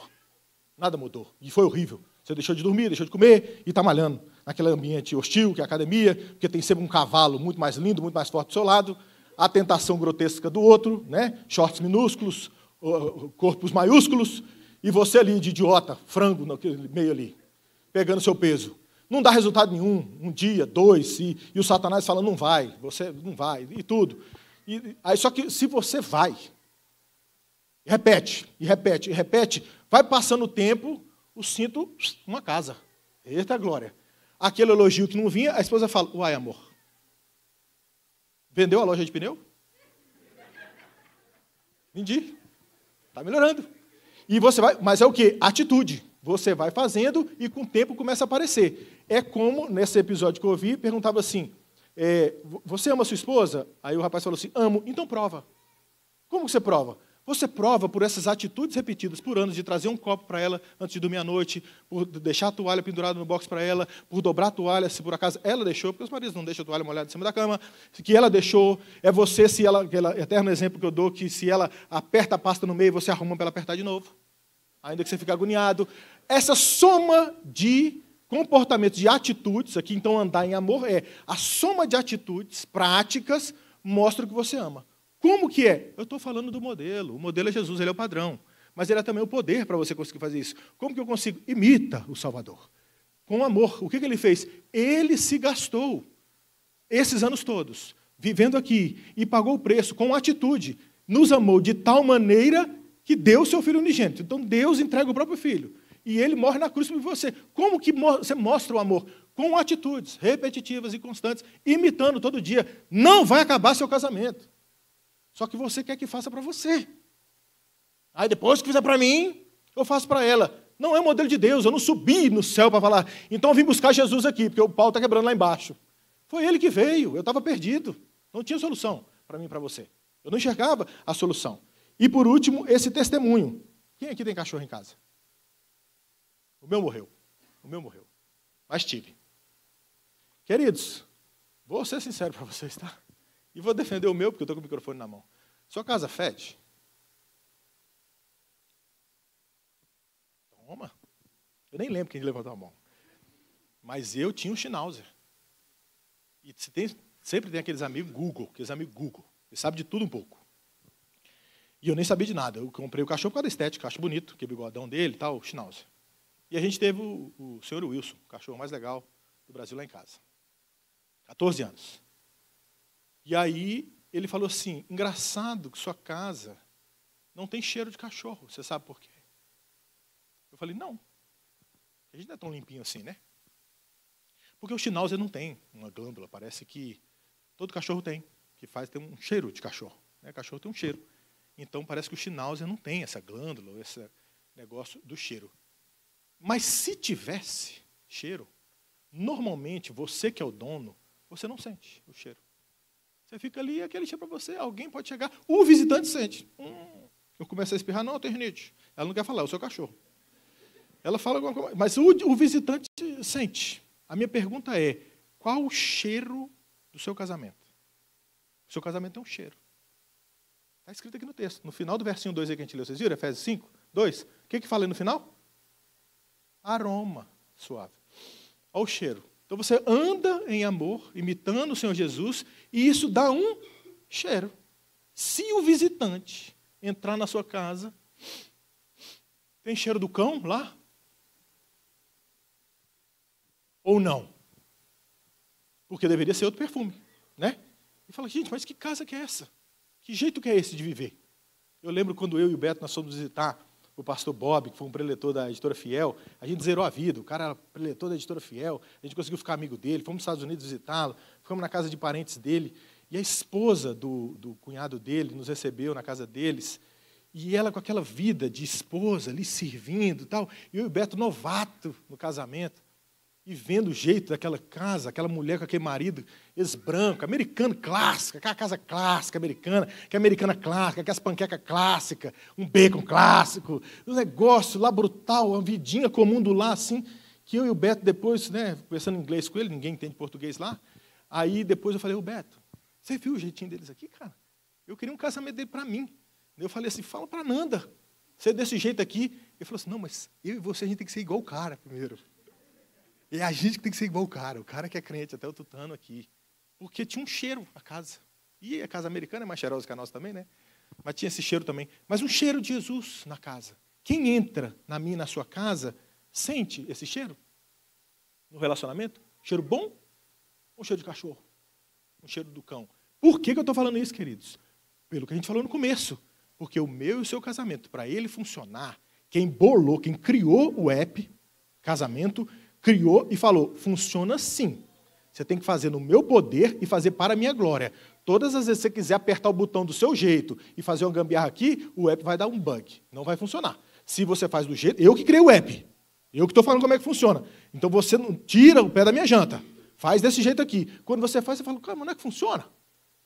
Nada mudou. E foi horrível. Você deixou de dormir, deixou de comer e está malhando. Naquele ambiente hostil, que é a academia, porque tem sempre um cavalo muito mais lindo, muito mais forte do seu lado, a tentação grotesca do outro, né? shorts minúsculos, corpos maiúsculos, e você ali de idiota, frango naquele meio ali, pegando seu peso. Não dá resultado nenhum, um dia, dois, e, e o Satanás fala, não vai, você não vai, e tudo. E, aí, só que se você vai, repete, e repete, e repete, Vai passando o tempo, o cinto, uma casa. Eita glória. Aquele elogio que não vinha, a esposa fala: Uai, amor, vendeu a loja de pneu? Vendi. Está melhorando. E você vai, mas é o que? Atitude. Você vai fazendo e com o tempo começa a aparecer. É como, nesse episódio que eu ouvi, perguntava assim: é, Você ama sua esposa? Aí o rapaz falou assim: Amo. Então prova. Como você prova? Você prova por essas atitudes repetidas por anos, de trazer um copo para ela antes de dormir à noite, por deixar a toalha pendurada no box para ela, por dobrar a toalha, se por acaso ela deixou, porque os maridos não deixam a toalha molhada em cima da cama, que ela deixou, é você, se ela, o eterno exemplo que eu dou, que se ela aperta a pasta no meio, você arruma para ela apertar de novo, ainda que você fique agoniado. Essa soma de comportamentos, de atitudes, aqui então andar em amor é a soma de atitudes práticas mostra o que você ama. Como que é? Eu estou falando do modelo. O modelo é Jesus, ele é o padrão. Mas ele é também o poder para você conseguir fazer isso. Como que eu consigo? Imita o Salvador. Com amor. O que, que ele fez? Ele se gastou esses anos todos, vivendo aqui, e pagou o preço com atitude. Nos amou de tal maneira que deu o seu filho unigênito. Então Deus entrega o próprio filho. E ele morre na cruz por você. Como que você mostra o amor? Com atitudes repetitivas e constantes, imitando todo dia. Não vai acabar seu casamento. Só que você quer que faça para você. Aí depois que fizer para mim, eu faço para ela. Não é o modelo de Deus, eu não subi no céu para falar, então eu vim buscar Jesus aqui, porque o pau está quebrando lá embaixo. Foi ele que veio, eu estava perdido. Não tinha solução para mim e para você. Eu não enxergava a solução. E por último, esse testemunho. Quem aqui tem cachorro em casa? O meu morreu. O meu morreu. Mas tive. Queridos, vou ser sincero para vocês, tá? E vou defender o meu, porque eu estou com o microfone na mão. Sua casa fede? Toma. Eu nem lembro quem levantou a mão. Mas eu tinha um Schnauzer. E tem, sempre tem aqueles amigos Google, aqueles amigos Google. Ele sabe de tudo um pouco. E eu nem sabia de nada. Eu comprei o cachorro por causa da estética, acho bonito, que é bigodão dele e tal, o Schnauzer. E a gente teve o, o senhor Wilson, o cachorro mais legal do Brasil lá em casa. 14 anos. E aí ele falou assim: engraçado que sua casa não tem cheiro de cachorro. Você sabe por quê? Eu falei: não. A gente não é tão limpinho assim, né? Porque o Schnauzer não tem uma glândula. Parece que todo cachorro tem, que faz ter um cheiro de cachorro. Né? Cachorro tem um cheiro. Então parece que o Schnauzer não tem essa glândula, esse negócio do cheiro. Mas se tivesse cheiro, normalmente você que é o dono, você não sente o cheiro. Você fica ali e aquele cheiro é para você. Alguém pode chegar. O visitante sente. Hum. Eu começo a espirrar, não, Ternite. Ela não quer falar, é o seu cachorro. Ela fala alguma coisa, mas o, o visitante sente. A minha pergunta é: qual o cheiro do seu casamento? O seu casamento tem é um cheiro. Está escrito aqui no texto. No final do versinho 2 que a gente leu, vocês viram? Efésios 5, 2. O que, que fala aí no final? Aroma suave. Olha o cheiro. Então você anda em amor, imitando o Senhor Jesus, e isso dá um cheiro. Se o visitante entrar na sua casa, tem cheiro do cão lá? Ou não? Porque deveria ser outro perfume, né? E fala, gente, mas que casa que é essa? Que jeito que é esse de viver? Eu lembro quando eu e o Beto nós fomos visitar o pastor Bob, que foi um preletor da editora Fiel, a gente zerou a vida. O cara era preletor da editora Fiel, a gente conseguiu ficar amigo dele, fomos para os Estados Unidos visitá-lo, fomos na casa de parentes dele. E a esposa do, do cunhado dele nos recebeu na casa deles. E ela com aquela vida de esposa ali servindo e tal. E eu e o Beto novato no casamento e vendo o jeito daquela casa, aquela mulher com aquele marido, eles branco, americano clássico, aquela casa clássica americana, que é americana clássica, aquelas é panquecas clássicas, um bacon clássico, um negócio lá brutal, uma vidinha comum do lá, assim, que eu e o Beto depois, né, conversando inglês com ele, ninguém entende português lá, aí depois eu falei, o Beto, você viu o jeitinho deles aqui, cara? Eu queria um casamento dele para mim. Eu falei assim, fala para Nanda, você é desse jeito aqui. Ele falou assim, não, mas eu e você, a gente tem que ser igual o cara primeiro. É a gente que tem que ser igual o cara. O cara que é crente, até o tutano aqui. Porque tinha um cheiro a casa. E a casa americana é mais cheirosa que a nossa também, né? Mas tinha esse cheiro também. Mas um cheiro de Jesus na casa. Quem entra na minha na sua casa sente esse cheiro? No relacionamento? Cheiro bom ou cheiro de cachorro? Um cheiro do cão. Por que, que eu estou falando isso, queridos? Pelo que a gente falou no começo. Porque o meu e o seu casamento, para ele funcionar, quem bolou, quem criou o app, casamento, criou e falou: funciona assim. Você tem que fazer no meu poder e fazer para a minha glória. Todas as vezes que você quiser apertar o botão do seu jeito e fazer uma gambiarra aqui, o app vai dar um bug. Não vai funcionar. Se você faz do jeito. Eu que criei o app. Eu que estou falando como é que funciona. Então você não tira o pé da minha janta. Faz desse jeito aqui. Quando você faz, você fala, cara, não é que funciona.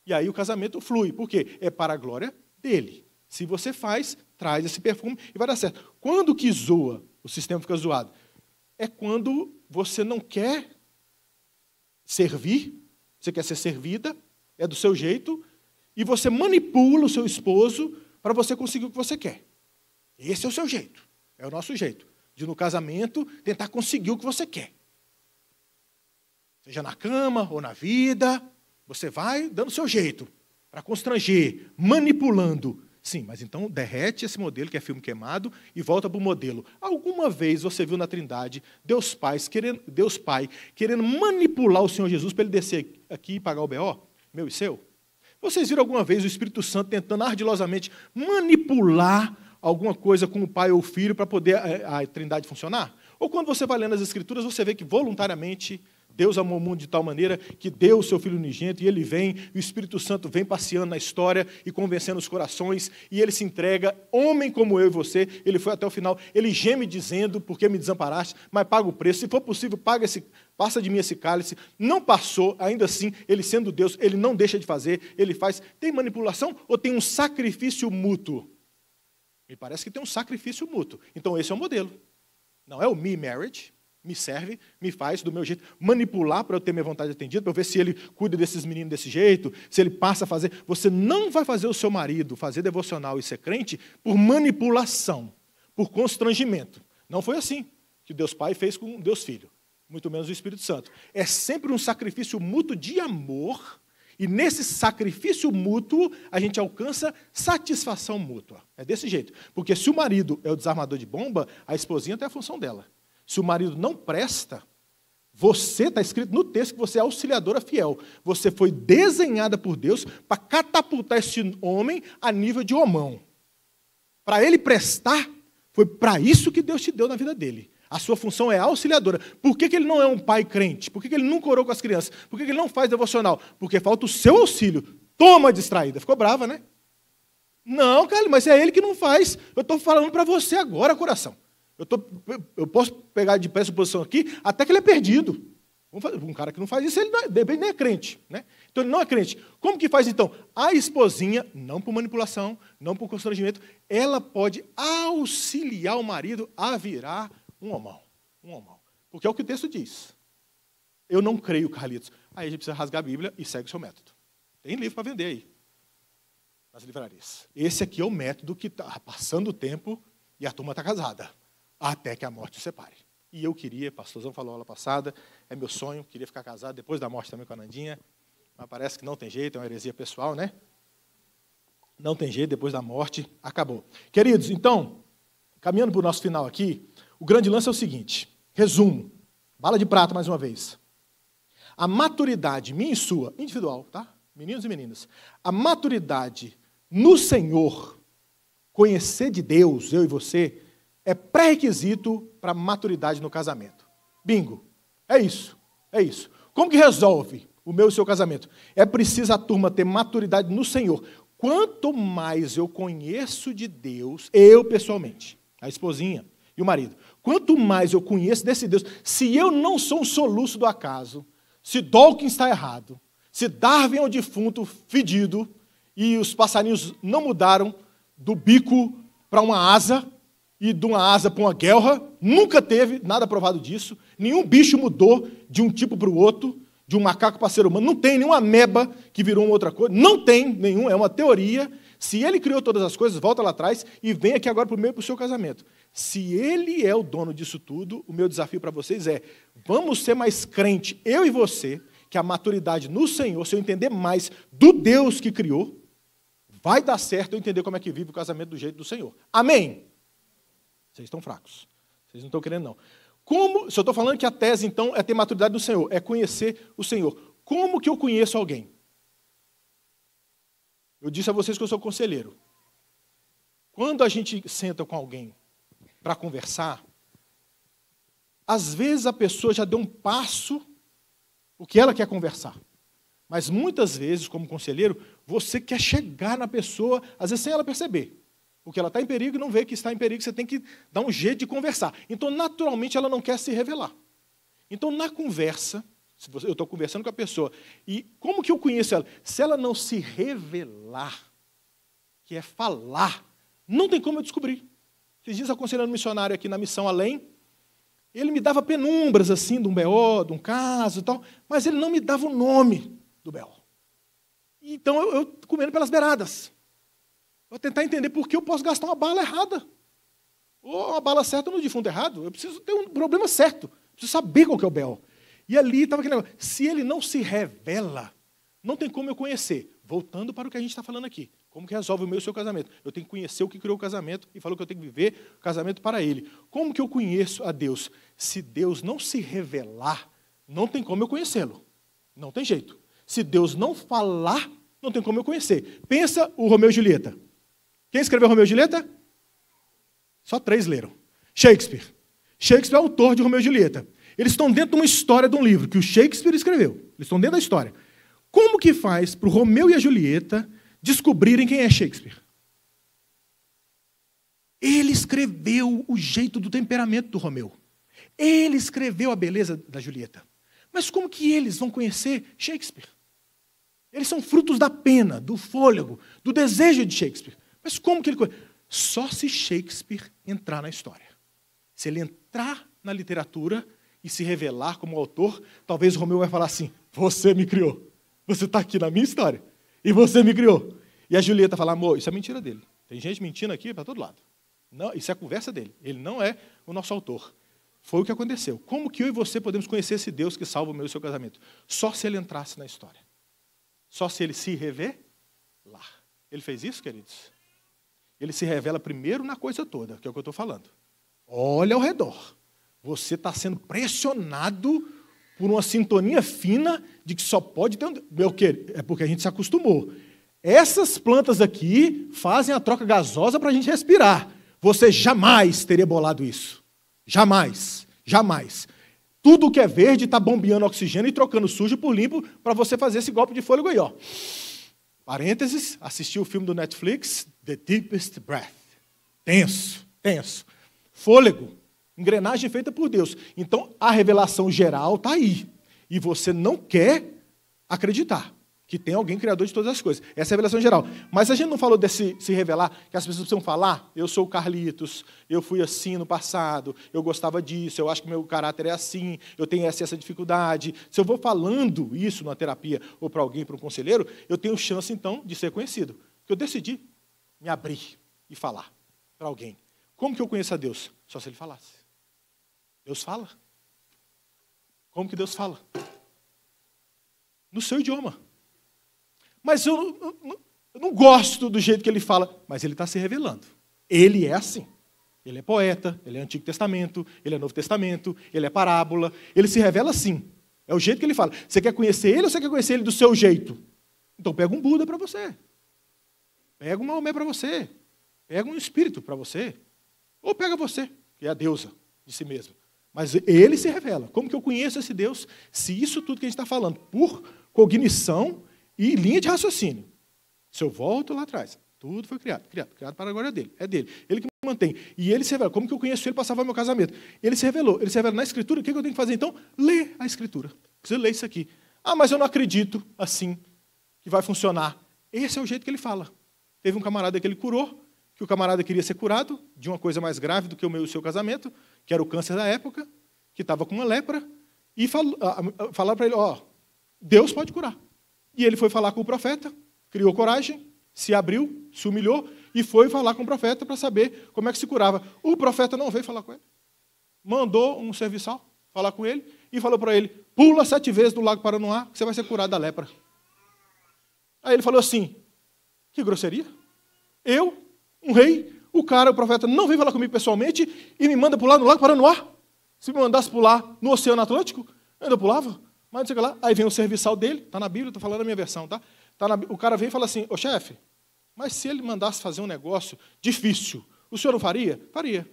E aí o casamento flui. Por quê? É para a glória dele. Se você faz, traz esse perfume e vai dar certo. Quando que zoa, o sistema fica zoado? é quando você não quer servir, você quer ser servida, é do seu jeito, e você manipula o seu esposo para você conseguir o que você quer. Esse é o seu jeito, é o nosso jeito, de no casamento tentar conseguir o que você quer. Seja na cama ou na vida, você vai dando o seu jeito para constranger, manipulando, Sim, mas então derrete esse modelo, que é filme queimado, e volta para o modelo. Alguma vez você viu na Trindade Deus Pai querendo, Deus Pai querendo manipular o Senhor Jesus para ele descer aqui e pagar o BO, meu e seu? Vocês viram alguma vez o Espírito Santo tentando ardilosamente manipular alguma coisa com o pai ou o filho para poder a, eh, a Trindade funcionar? Ou quando você vai lendo as Escrituras, você vê que voluntariamente Deus amou o mundo de tal maneira que deu o seu Filho unigênito e ele vem, e o Espírito Santo vem passeando na história e convencendo os corações, e ele se entrega, homem como eu e você, ele foi até o final. Ele geme dizendo: Por que me desamparaste? Mas paga o preço. Se for possível, paga esse, passa de mim esse cálice. Não passou, ainda assim, ele sendo Deus, ele não deixa de fazer, ele faz. Tem manipulação ou tem um sacrifício mútuo? Me parece que tem um sacrifício mútuo. Então, esse é o modelo. Não é o me marriage, me serve, me faz do meu jeito, manipular para eu ter minha vontade atendida, para eu ver se ele cuida desses meninos desse jeito, se ele passa a fazer. Você não vai fazer o seu marido fazer devocional e ser crente por manipulação, por constrangimento. Não foi assim que Deus Pai fez com Deus Filho, muito menos o Espírito Santo. É sempre um sacrifício mútuo de amor, e nesse sacrifício mútuo a gente alcança satisfação mútua. É desse jeito. Porque se o marido é o desarmador de bomba, a esposinha tem a função dela. Se o marido não presta, você está escrito no texto que você é auxiliadora fiel. Você foi desenhada por Deus para catapultar esse homem a nível de homão. Para ele prestar, foi para isso que Deus te deu na vida dele. A sua função é auxiliadora. Por que, que ele não é um pai crente? Por que, que ele nunca orou com as crianças? Por que, que ele não faz devocional? Porque falta o seu auxílio. Toma distraída. Ficou brava, né? Não, cara, mas é ele que não faz. Eu estou falando para você agora, coração. Eu, tô, eu posso pegar de pressuposição aqui até que ele é perdido. Um cara que não faz isso, ele é, nem é crente. Né? Então ele não é crente. Como que faz então? A esposinha, não por manipulação, não por constrangimento, ela pode auxiliar o marido a virar um homão. Um homão. Porque é o que o texto diz. Eu não creio, Carlitos. Aí a gente precisa rasgar a Bíblia e segue o seu método. Tem livro para vender aí. Nas livrarias. Esse aqui é o método que está passando o tempo e a turma está casada até que a morte os separe. E eu queria, pastorzão falou aula passada, é meu sonho, queria ficar casado depois da morte também com a Nandinha, mas parece que não tem jeito, é uma heresia pessoal, né? Não tem jeito, depois da morte, acabou. Queridos, então, caminhando para o nosso final aqui, o grande lance é o seguinte: resumo, bala de prata mais uma vez. A maturidade, minha e sua, individual, tá? Meninos e meninas, a maturidade no Senhor, conhecer de Deus, eu e você, é pré-requisito para maturidade no casamento. Bingo. É isso. É isso. Como que resolve o meu e o seu casamento? É preciso a turma ter maturidade no Senhor. Quanto mais eu conheço de Deus, eu pessoalmente, a esposinha e o marido, quanto mais eu conheço desse Deus, se eu não sou um soluço do acaso, se Dawkins está errado, se Darwin é um defunto fedido e os passarinhos não mudaram do bico para uma asa, e de uma asa para uma guerra, nunca teve nada provado disso. Nenhum bicho mudou de um tipo para o outro, de um macaco para ser humano. Não tem nenhuma ameba que virou uma outra coisa. Não tem nenhum, é uma teoria. Se ele criou todas as coisas, volta lá atrás e vem aqui agora para o meio para o seu casamento. Se ele é o dono disso tudo, o meu desafio para vocês é: vamos ser mais crente, eu e você, que a maturidade no Senhor, se eu entender mais do Deus que criou, vai dar certo eu entender como é que vive o casamento do jeito do Senhor. Amém? Vocês estão fracos. Vocês não estão querendo, não. Como, se eu estou falando que a tese, então, é ter maturidade do Senhor, é conhecer o Senhor. Como que eu conheço alguém? Eu disse a vocês que eu sou conselheiro. Quando a gente senta com alguém para conversar, às vezes a pessoa já deu um passo o que ela quer conversar. Mas muitas vezes, como conselheiro, você quer chegar na pessoa, às vezes sem ela perceber. Porque ela está em perigo e não vê que está em perigo, você tem que dar um jeito de conversar. Então, naturalmente, ela não quer se revelar. Então, na conversa, se eu estou conversando com a pessoa, e como que eu conheço ela? Se ela não se revelar, que é falar, não tem como eu descobrir. Esses dias, aconselhando um missionário aqui na Missão Além, ele me dava penumbras, assim, de um B.O., de um caso e tal, mas ele não me dava o nome do B.O. Então, eu, eu comendo pelas beiradas. Vou tentar entender por que eu posso gastar uma bala errada. Ou uma bala certa no defunto errado. Eu preciso ter um problema certo. Eu preciso saber qual que é o B.O. E ali estava aquele negócio. Se ele não se revela, não tem como eu conhecer. Voltando para o que a gente está falando aqui. Como que resolve o meu e o seu casamento? Eu tenho que conhecer o que criou o casamento e falou que eu tenho que viver o casamento para ele. Como que eu conheço a Deus? Se Deus não se revelar, não tem como eu conhecê-lo. Não tem jeito. Se Deus não falar, não tem como eu conhecer. Pensa o Romeu e Julieta. Quem escreveu Romeu e Julieta? Só três leram. Shakespeare. Shakespeare é autor de Romeu e Julieta. Eles estão dentro de uma história de um livro que o Shakespeare escreveu. Eles estão dentro da história. Como que faz para o Romeu e a Julieta descobrirem quem é Shakespeare? Ele escreveu o jeito do temperamento do Romeu. Ele escreveu a beleza da Julieta. Mas como que eles vão conhecer Shakespeare? Eles são frutos da pena, do fôlego, do desejo de Shakespeare. Mas como que ele. Só se Shakespeare entrar na história. Se ele entrar na literatura e se revelar como autor, talvez Romeu vai falar assim: Você me criou. Você está aqui na minha história. E você me criou. E a Julieta fala: Amor, isso é mentira dele. Tem gente mentindo aqui para todo lado. Não, isso é a conversa dele. Ele não é o nosso autor. Foi o que aconteceu. Como que eu e você podemos conhecer esse Deus que salva o meu e o seu casamento? Só se ele entrasse na história. Só se ele se revelar. Ele fez isso, queridos? ele se revela primeiro na coisa toda, que é o que eu estou falando. Olha ao redor. Você está sendo pressionado por uma sintonia fina de que só pode ter um. Meu querido, é porque a gente se acostumou. Essas plantas aqui fazem a troca gasosa para a gente respirar. Você jamais teria bolado isso. Jamais. Jamais. Tudo que é verde está bombeando oxigênio e trocando sujo por limpo para você fazer esse golpe de fôlego aí, ó. Parênteses, assisti o filme do Netflix, The Deepest Breath. Tenso, tenso. Fôlego, engrenagem feita por Deus. Então, a revelação geral está aí. E você não quer acreditar que tem alguém criador de todas as coisas. Essa é a revelação geral. Mas a gente não falou desse se revelar, que as pessoas precisam falar, eu sou o Carlitos, eu fui assim no passado, eu gostava disso, eu acho que meu caráter é assim, eu tenho essa, essa dificuldade. Se eu vou falando isso na terapia ou para alguém, para um conselheiro, eu tenho chance, então, de ser conhecido. Porque eu decidi me abrir e falar para alguém. Como que eu conheço a Deus? Só se Ele falasse. Deus fala. Como que Deus fala? No seu idioma mas eu, eu, eu não gosto do jeito que ele fala. Mas ele está se revelando. Ele é assim. Ele é poeta, ele é Antigo Testamento, ele é Novo Testamento, ele é parábola. Ele se revela assim. É o jeito que ele fala. Você quer conhecer ele ou você quer conhecer ele do seu jeito? Então pega um Buda para você. Pega um Maomé para você. Pega um espírito para você. Ou pega você, que é a deusa de si mesma. Mas ele se revela. Como que eu conheço esse Deus se isso tudo que a gente está falando, por cognição, e linha de raciocínio. Se eu volto lá atrás, tudo foi criado, criado, criado para a glória dele. É dele. Ele que mantém. E ele se revela. Como que eu conheço ele para salvar meu casamento? Ele se revelou. Ele se revela na Escritura. O que eu tenho que fazer então? Ler a Escritura. Preciso ler isso aqui. Ah, mas eu não acredito assim que vai funcionar. Esse é o jeito que ele fala. Teve um camarada que ele curou, que o camarada queria ser curado de uma coisa mais grave do que o meu e o seu casamento, que era o câncer da época, que estava com uma lepra, e falou, para ele: Ó, oh, Deus pode curar. E ele foi falar com o profeta, criou coragem, se abriu, se humilhou e foi falar com o profeta para saber como é que se curava. O profeta não veio falar com ele. Mandou um serviçal falar com ele e falou para ele: pula sete vezes do lago Paranoá, que você vai ser curado da lepra. Aí ele falou assim: que grosseria? Eu, um rei, o cara, o profeta, não vem falar comigo pessoalmente e me manda pular no lago Paranoá. Se me mandasse pular no Oceano Atlântico, eu ainda pulava. Mas não sei o que lá. Aí vem o serviçal dele, está na Bíblia, estou tá falando a minha versão, tá? tá na, o cara vem e fala assim: Ô chefe, mas se ele mandasse fazer um negócio difícil, o senhor não faria? Faria.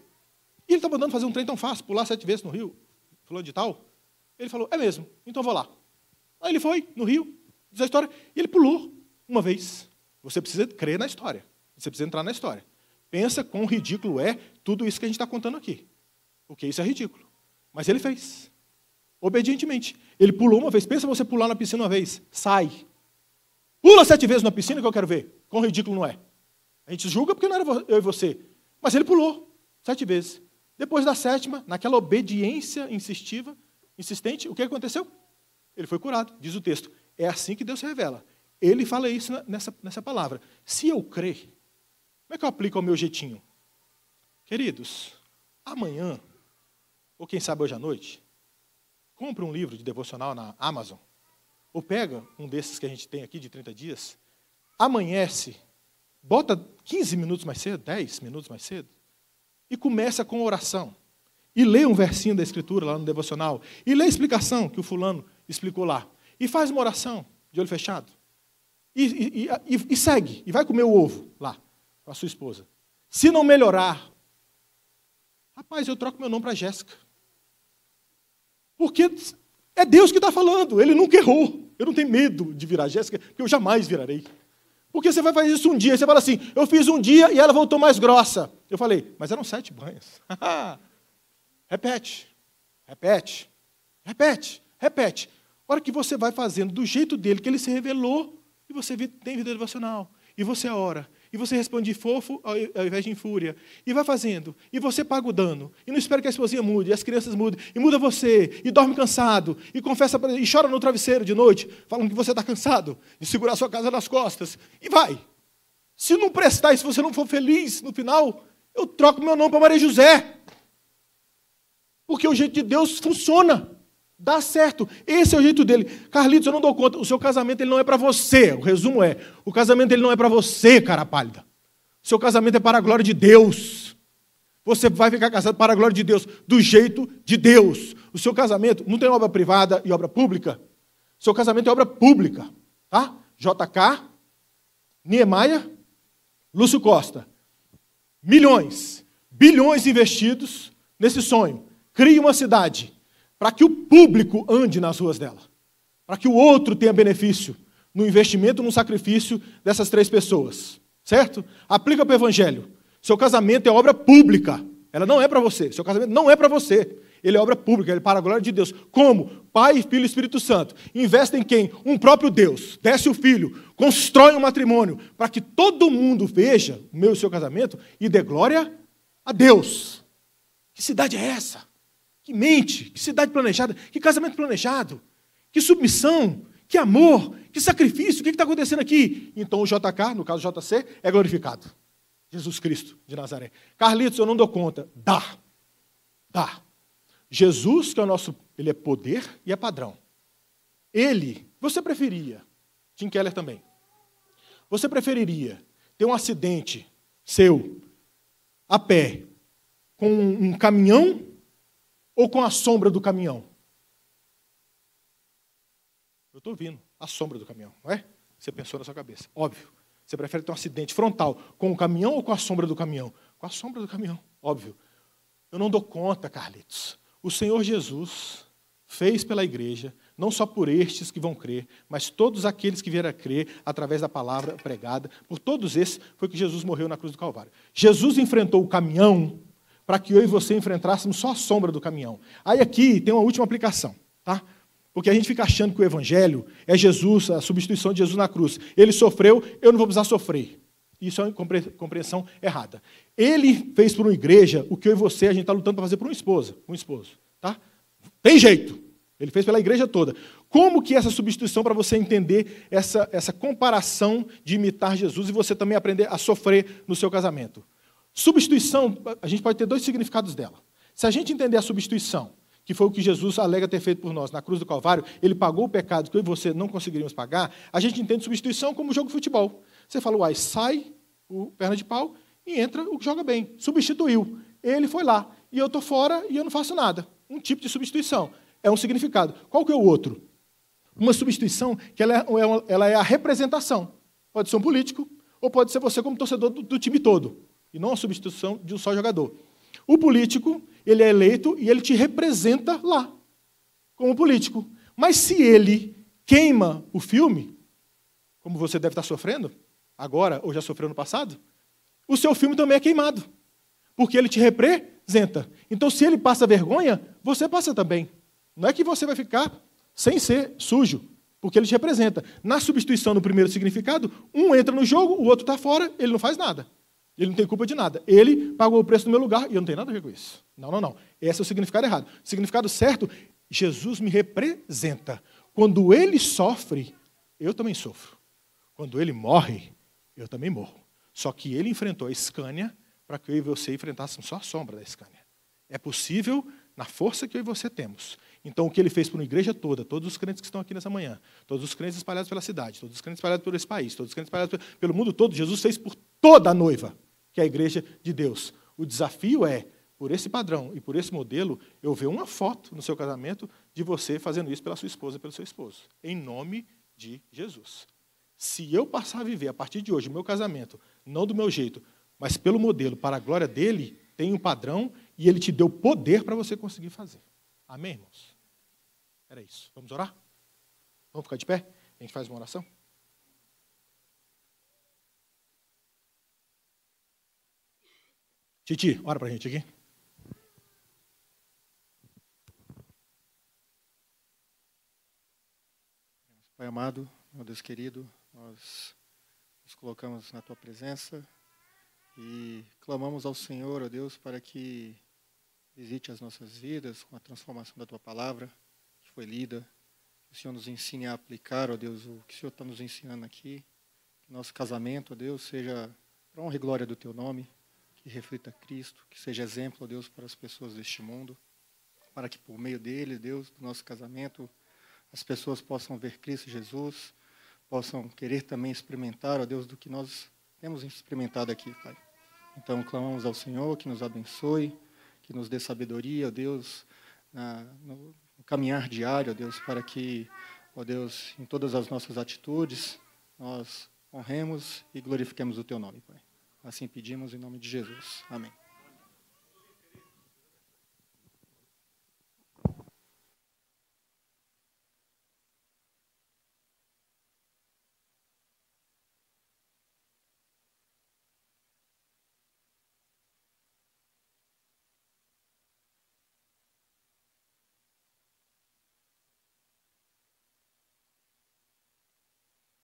E ele está mandando fazer um trem tão fácil, pular sete vezes no rio, fulano de tal. Ele falou: É mesmo, então vou lá. Aí ele foi no rio, diz a história, e ele pulou uma vez. Você precisa crer na história. Você precisa entrar na história. Pensa quão ridículo é tudo isso que a gente está contando aqui. Porque isso é ridículo. Mas ele fez. Obedientemente. Ele pulou uma vez. Pensa você pular na piscina uma vez. Sai. Pula sete vezes na piscina que eu quero ver. Quão ridículo não é? A gente julga porque não era eu e você. Mas ele pulou sete vezes. Depois da sétima, naquela obediência insistiva, insistente, o que aconteceu? Ele foi curado, diz o texto. É assim que Deus se revela. Ele fala isso nessa, nessa palavra. Se eu crer, como é que eu aplico ao meu jeitinho? Queridos, amanhã, ou quem sabe hoje à noite, compra um livro de devocional na Amazon, ou pega um desses que a gente tem aqui de 30 dias, amanhece, bota 15 minutos mais cedo, 10 minutos mais cedo, e começa com oração. E lê um versinho da Escritura lá no devocional, e lê a explicação que o fulano explicou lá, e faz uma oração de olho fechado. E, e, e, e segue, e vai comer o ovo lá, com a sua esposa. Se não melhorar, rapaz, eu troco meu nome para Jéssica. Porque é Deus que está falando, ele nunca errou. Eu não tenho medo de virar Jéssica, porque eu jamais virarei. Porque você vai fazer isso um dia, você fala assim, eu fiz um dia e ela voltou mais grossa. Eu falei, mas eram sete banhas. repete, repete, repete, repete. A hora que você vai fazendo do jeito dele, que ele se revelou, e você tem vida devocional. E você ora, e você responde fofo ao invés de Fúria E vai fazendo. E você paga o dano. E não espera que a esposinha mude, e as crianças mudem. E muda você. E dorme cansado. E confessa e chora no travesseiro de noite, falando que você está cansado de segurar sua casa nas costas. E vai. Se não prestar e se você não for feliz no final, eu troco meu nome para Maria José. Porque o jeito de Deus funciona. Dá certo. Esse é o jeito dele. Carlitos, eu não dou conta. O seu casamento ele não é para você. O resumo é: o casamento ele não é para você, cara pálida. O seu casamento é para a glória de Deus. Você vai ficar casado para a glória de Deus, do jeito de Deus. O seu casamento não tem obra privada e obra pública. O seu casamento é obra pública, tá? JK, Niemeyer, Lúcio Costa. Milhões, bilhões investidos nesse sonho. Crie uma cidade para que o público ande nas ruas dela, para que o outro tenha benefício no investimento, no sacrifício dessas três pessoas, certo? Aplica para o evangelho. Seu casamento é obra pública. Ela não é para você. Seu casamento não é para você. Ele é obra pública, ele é para a glória de Deus. Como? Pai, Filho e Espírito Santo. Investe em quem? Um próprio Deus. Desce o filho, constrói um matrimônio, para que todo mundo veja o meu e o seu casamento e dê glória a Deus. Que cidade é essa? Que mente, que cidade planejada, que casamento planejado, que submissão, que amor, que sacrifício, o que está acontecendo aqui? Então o JK, no caso o JC, é glorificado. Jesus Cristo de Nazaré. Carlitos, eu não dou conta. Dá. Dá. Jesus, que é o nosso, ele é poder e é padrão. Ele, você preferia, Tim Keller também, você preferiria ter um acidente seu a pé com um caminhão ou com a sombra do caminhão? Eu estou ouvindo, a sombra do caminhão, não é? Você pensou na sua cabeça, óbvio. Você prefere ter um acidente frontal com o caminhão ou com a sombra do caminhão? Com a sombra do caminhão, óbvio. Eu não dou conta, Carlitos. O Senhor Jesus fez pela igreja, não só por estes que vão crer, mas todos aqueles que vieram a crer através da palavra pregada, por todos esses foi que Jesus morreu na cruz do Calvário. Jesus enfrentou o caminhão para que eu e você enfrentássemos só a sombra do caminhão. Aí aqui tem uma última aplicação, tá? Porque a gente fica achando que o evangelho é Jesus, a substituição de Jesus na cruz. Ele sofreu, eu não vou precisar sofrer. Isso é uma compreensão errada. Ele fez por uma igreja o que eu e você a gente está lutando para fazer para uma esposa, um esposo, tá? Tem jeito. Ele fez pela igreja toda. Como que essa substituição para você entender essa, essa comparação de imitar Jesus e você também aprender a sofrer no seu casamento? Substituição, a gente pode ter dois significados dela. Se a gente entender a substituição, que foi o que Jesus alega ter feito por nós na cruz do Calvário, ele pagou o pecado que eu e você não conseguiríamos pagar, a gente entende substituição como jogo de futebol. Você fala, uai, sai o perna de pau e entra o que joga bem. Substituiu. Ele foi lá. E eu estou fora e eu não faço nada. Um tipo de substituição. É um significado. Qual que é o outro? Uma substituição que ela é, é ela é a representação. Pode ser um político, ou pode ser você como torcedor do, do time todo e não a substituição de um só jogador. O político, ele é eleito e ele te representa lá, como político. Mas se ele queima o filme, como você deve estar sofrendo agora ou já sofreu no passado, o seu filme também é queimado, porque ele te representa. Então, se ele passa vergonha, você passa também. Não é que você vai ficar sem ser sujo, porque ele te representa. Na substituição no primeiro significado, um entra no jogo, o outro está fora, ele não faz nada. Ele não tem culpa de nada. Ele pagou o preço no meu lugar e eu não tenho nada a ver com isso. Não, não, não. Esse é o significado errado. O significado certo, Jesus me representa. Quando ele sofre, eu também sofro. Quando ele morre, eu também morro. Só que ele enfrentou a Escânia para que eu e você enfrentássemos só a sombra da Escânia. É possível na força que eu e você temos. Então, o que ele fez para uma igreja toda, todos os crentes que estão aqui nessa manhã, todos os crentes espalhados pela cidade, todos os crentes espalhados por esse país, todos os crentes espalhados pelo mundo todo, Jesus fez por toda a noiva que é a igreja de Deus. O desafio é, por esse padrão e por esse modelo, eu ver uma foto no seu casamento de você fazendo isso pela sua esposa, pelo seu esposo, em nome de Jesus. Se eu passar a viver a partir de hoje o meu casamento, não do meu jeito, mas pelo modelo, para a glória dele, tem um padrão e ele te deu poder para você conseguir fazer. Amém, irmãos? Era isso. Vamos orar? Vamos ficar de pé? A gente faz uma oração? Titi, ora para a gente aqui. Pai amado, meu Deus querido, nós nos colocamos na tua presença e clamamos ao Senhor, ó oh Deus, para que visite as nossas vidas com a transformação da tua palavra que foi lida. Que o Senhor nos ensine a aplicar, ó oh Deus, o que o Senhor está nos ensinando aqui. Que nosso casamento, ó oh Deus, seja para honra e glória do teu nome que reflita Cristo, que seja exemplo, ó Deus, para as pessoas deste mundo, para que por meio dele, Deus, do nosso casamento, as pessoas possam ver Cristo Jesus, possam querer também experimentar, ó Deus, do que nós temos experimentado aqui, Pai. Então, clamamos ao Senhor que nos abençoe, que nos dê sabedoria, ó Deus, na, no, no caminhar diário, ó Deus, para que, ó Deus, em todas as nossas atitudes, nós honremos e glorifiquemos o Teu nome, Pai. Assim pedimos em nome de Jesus. Amém.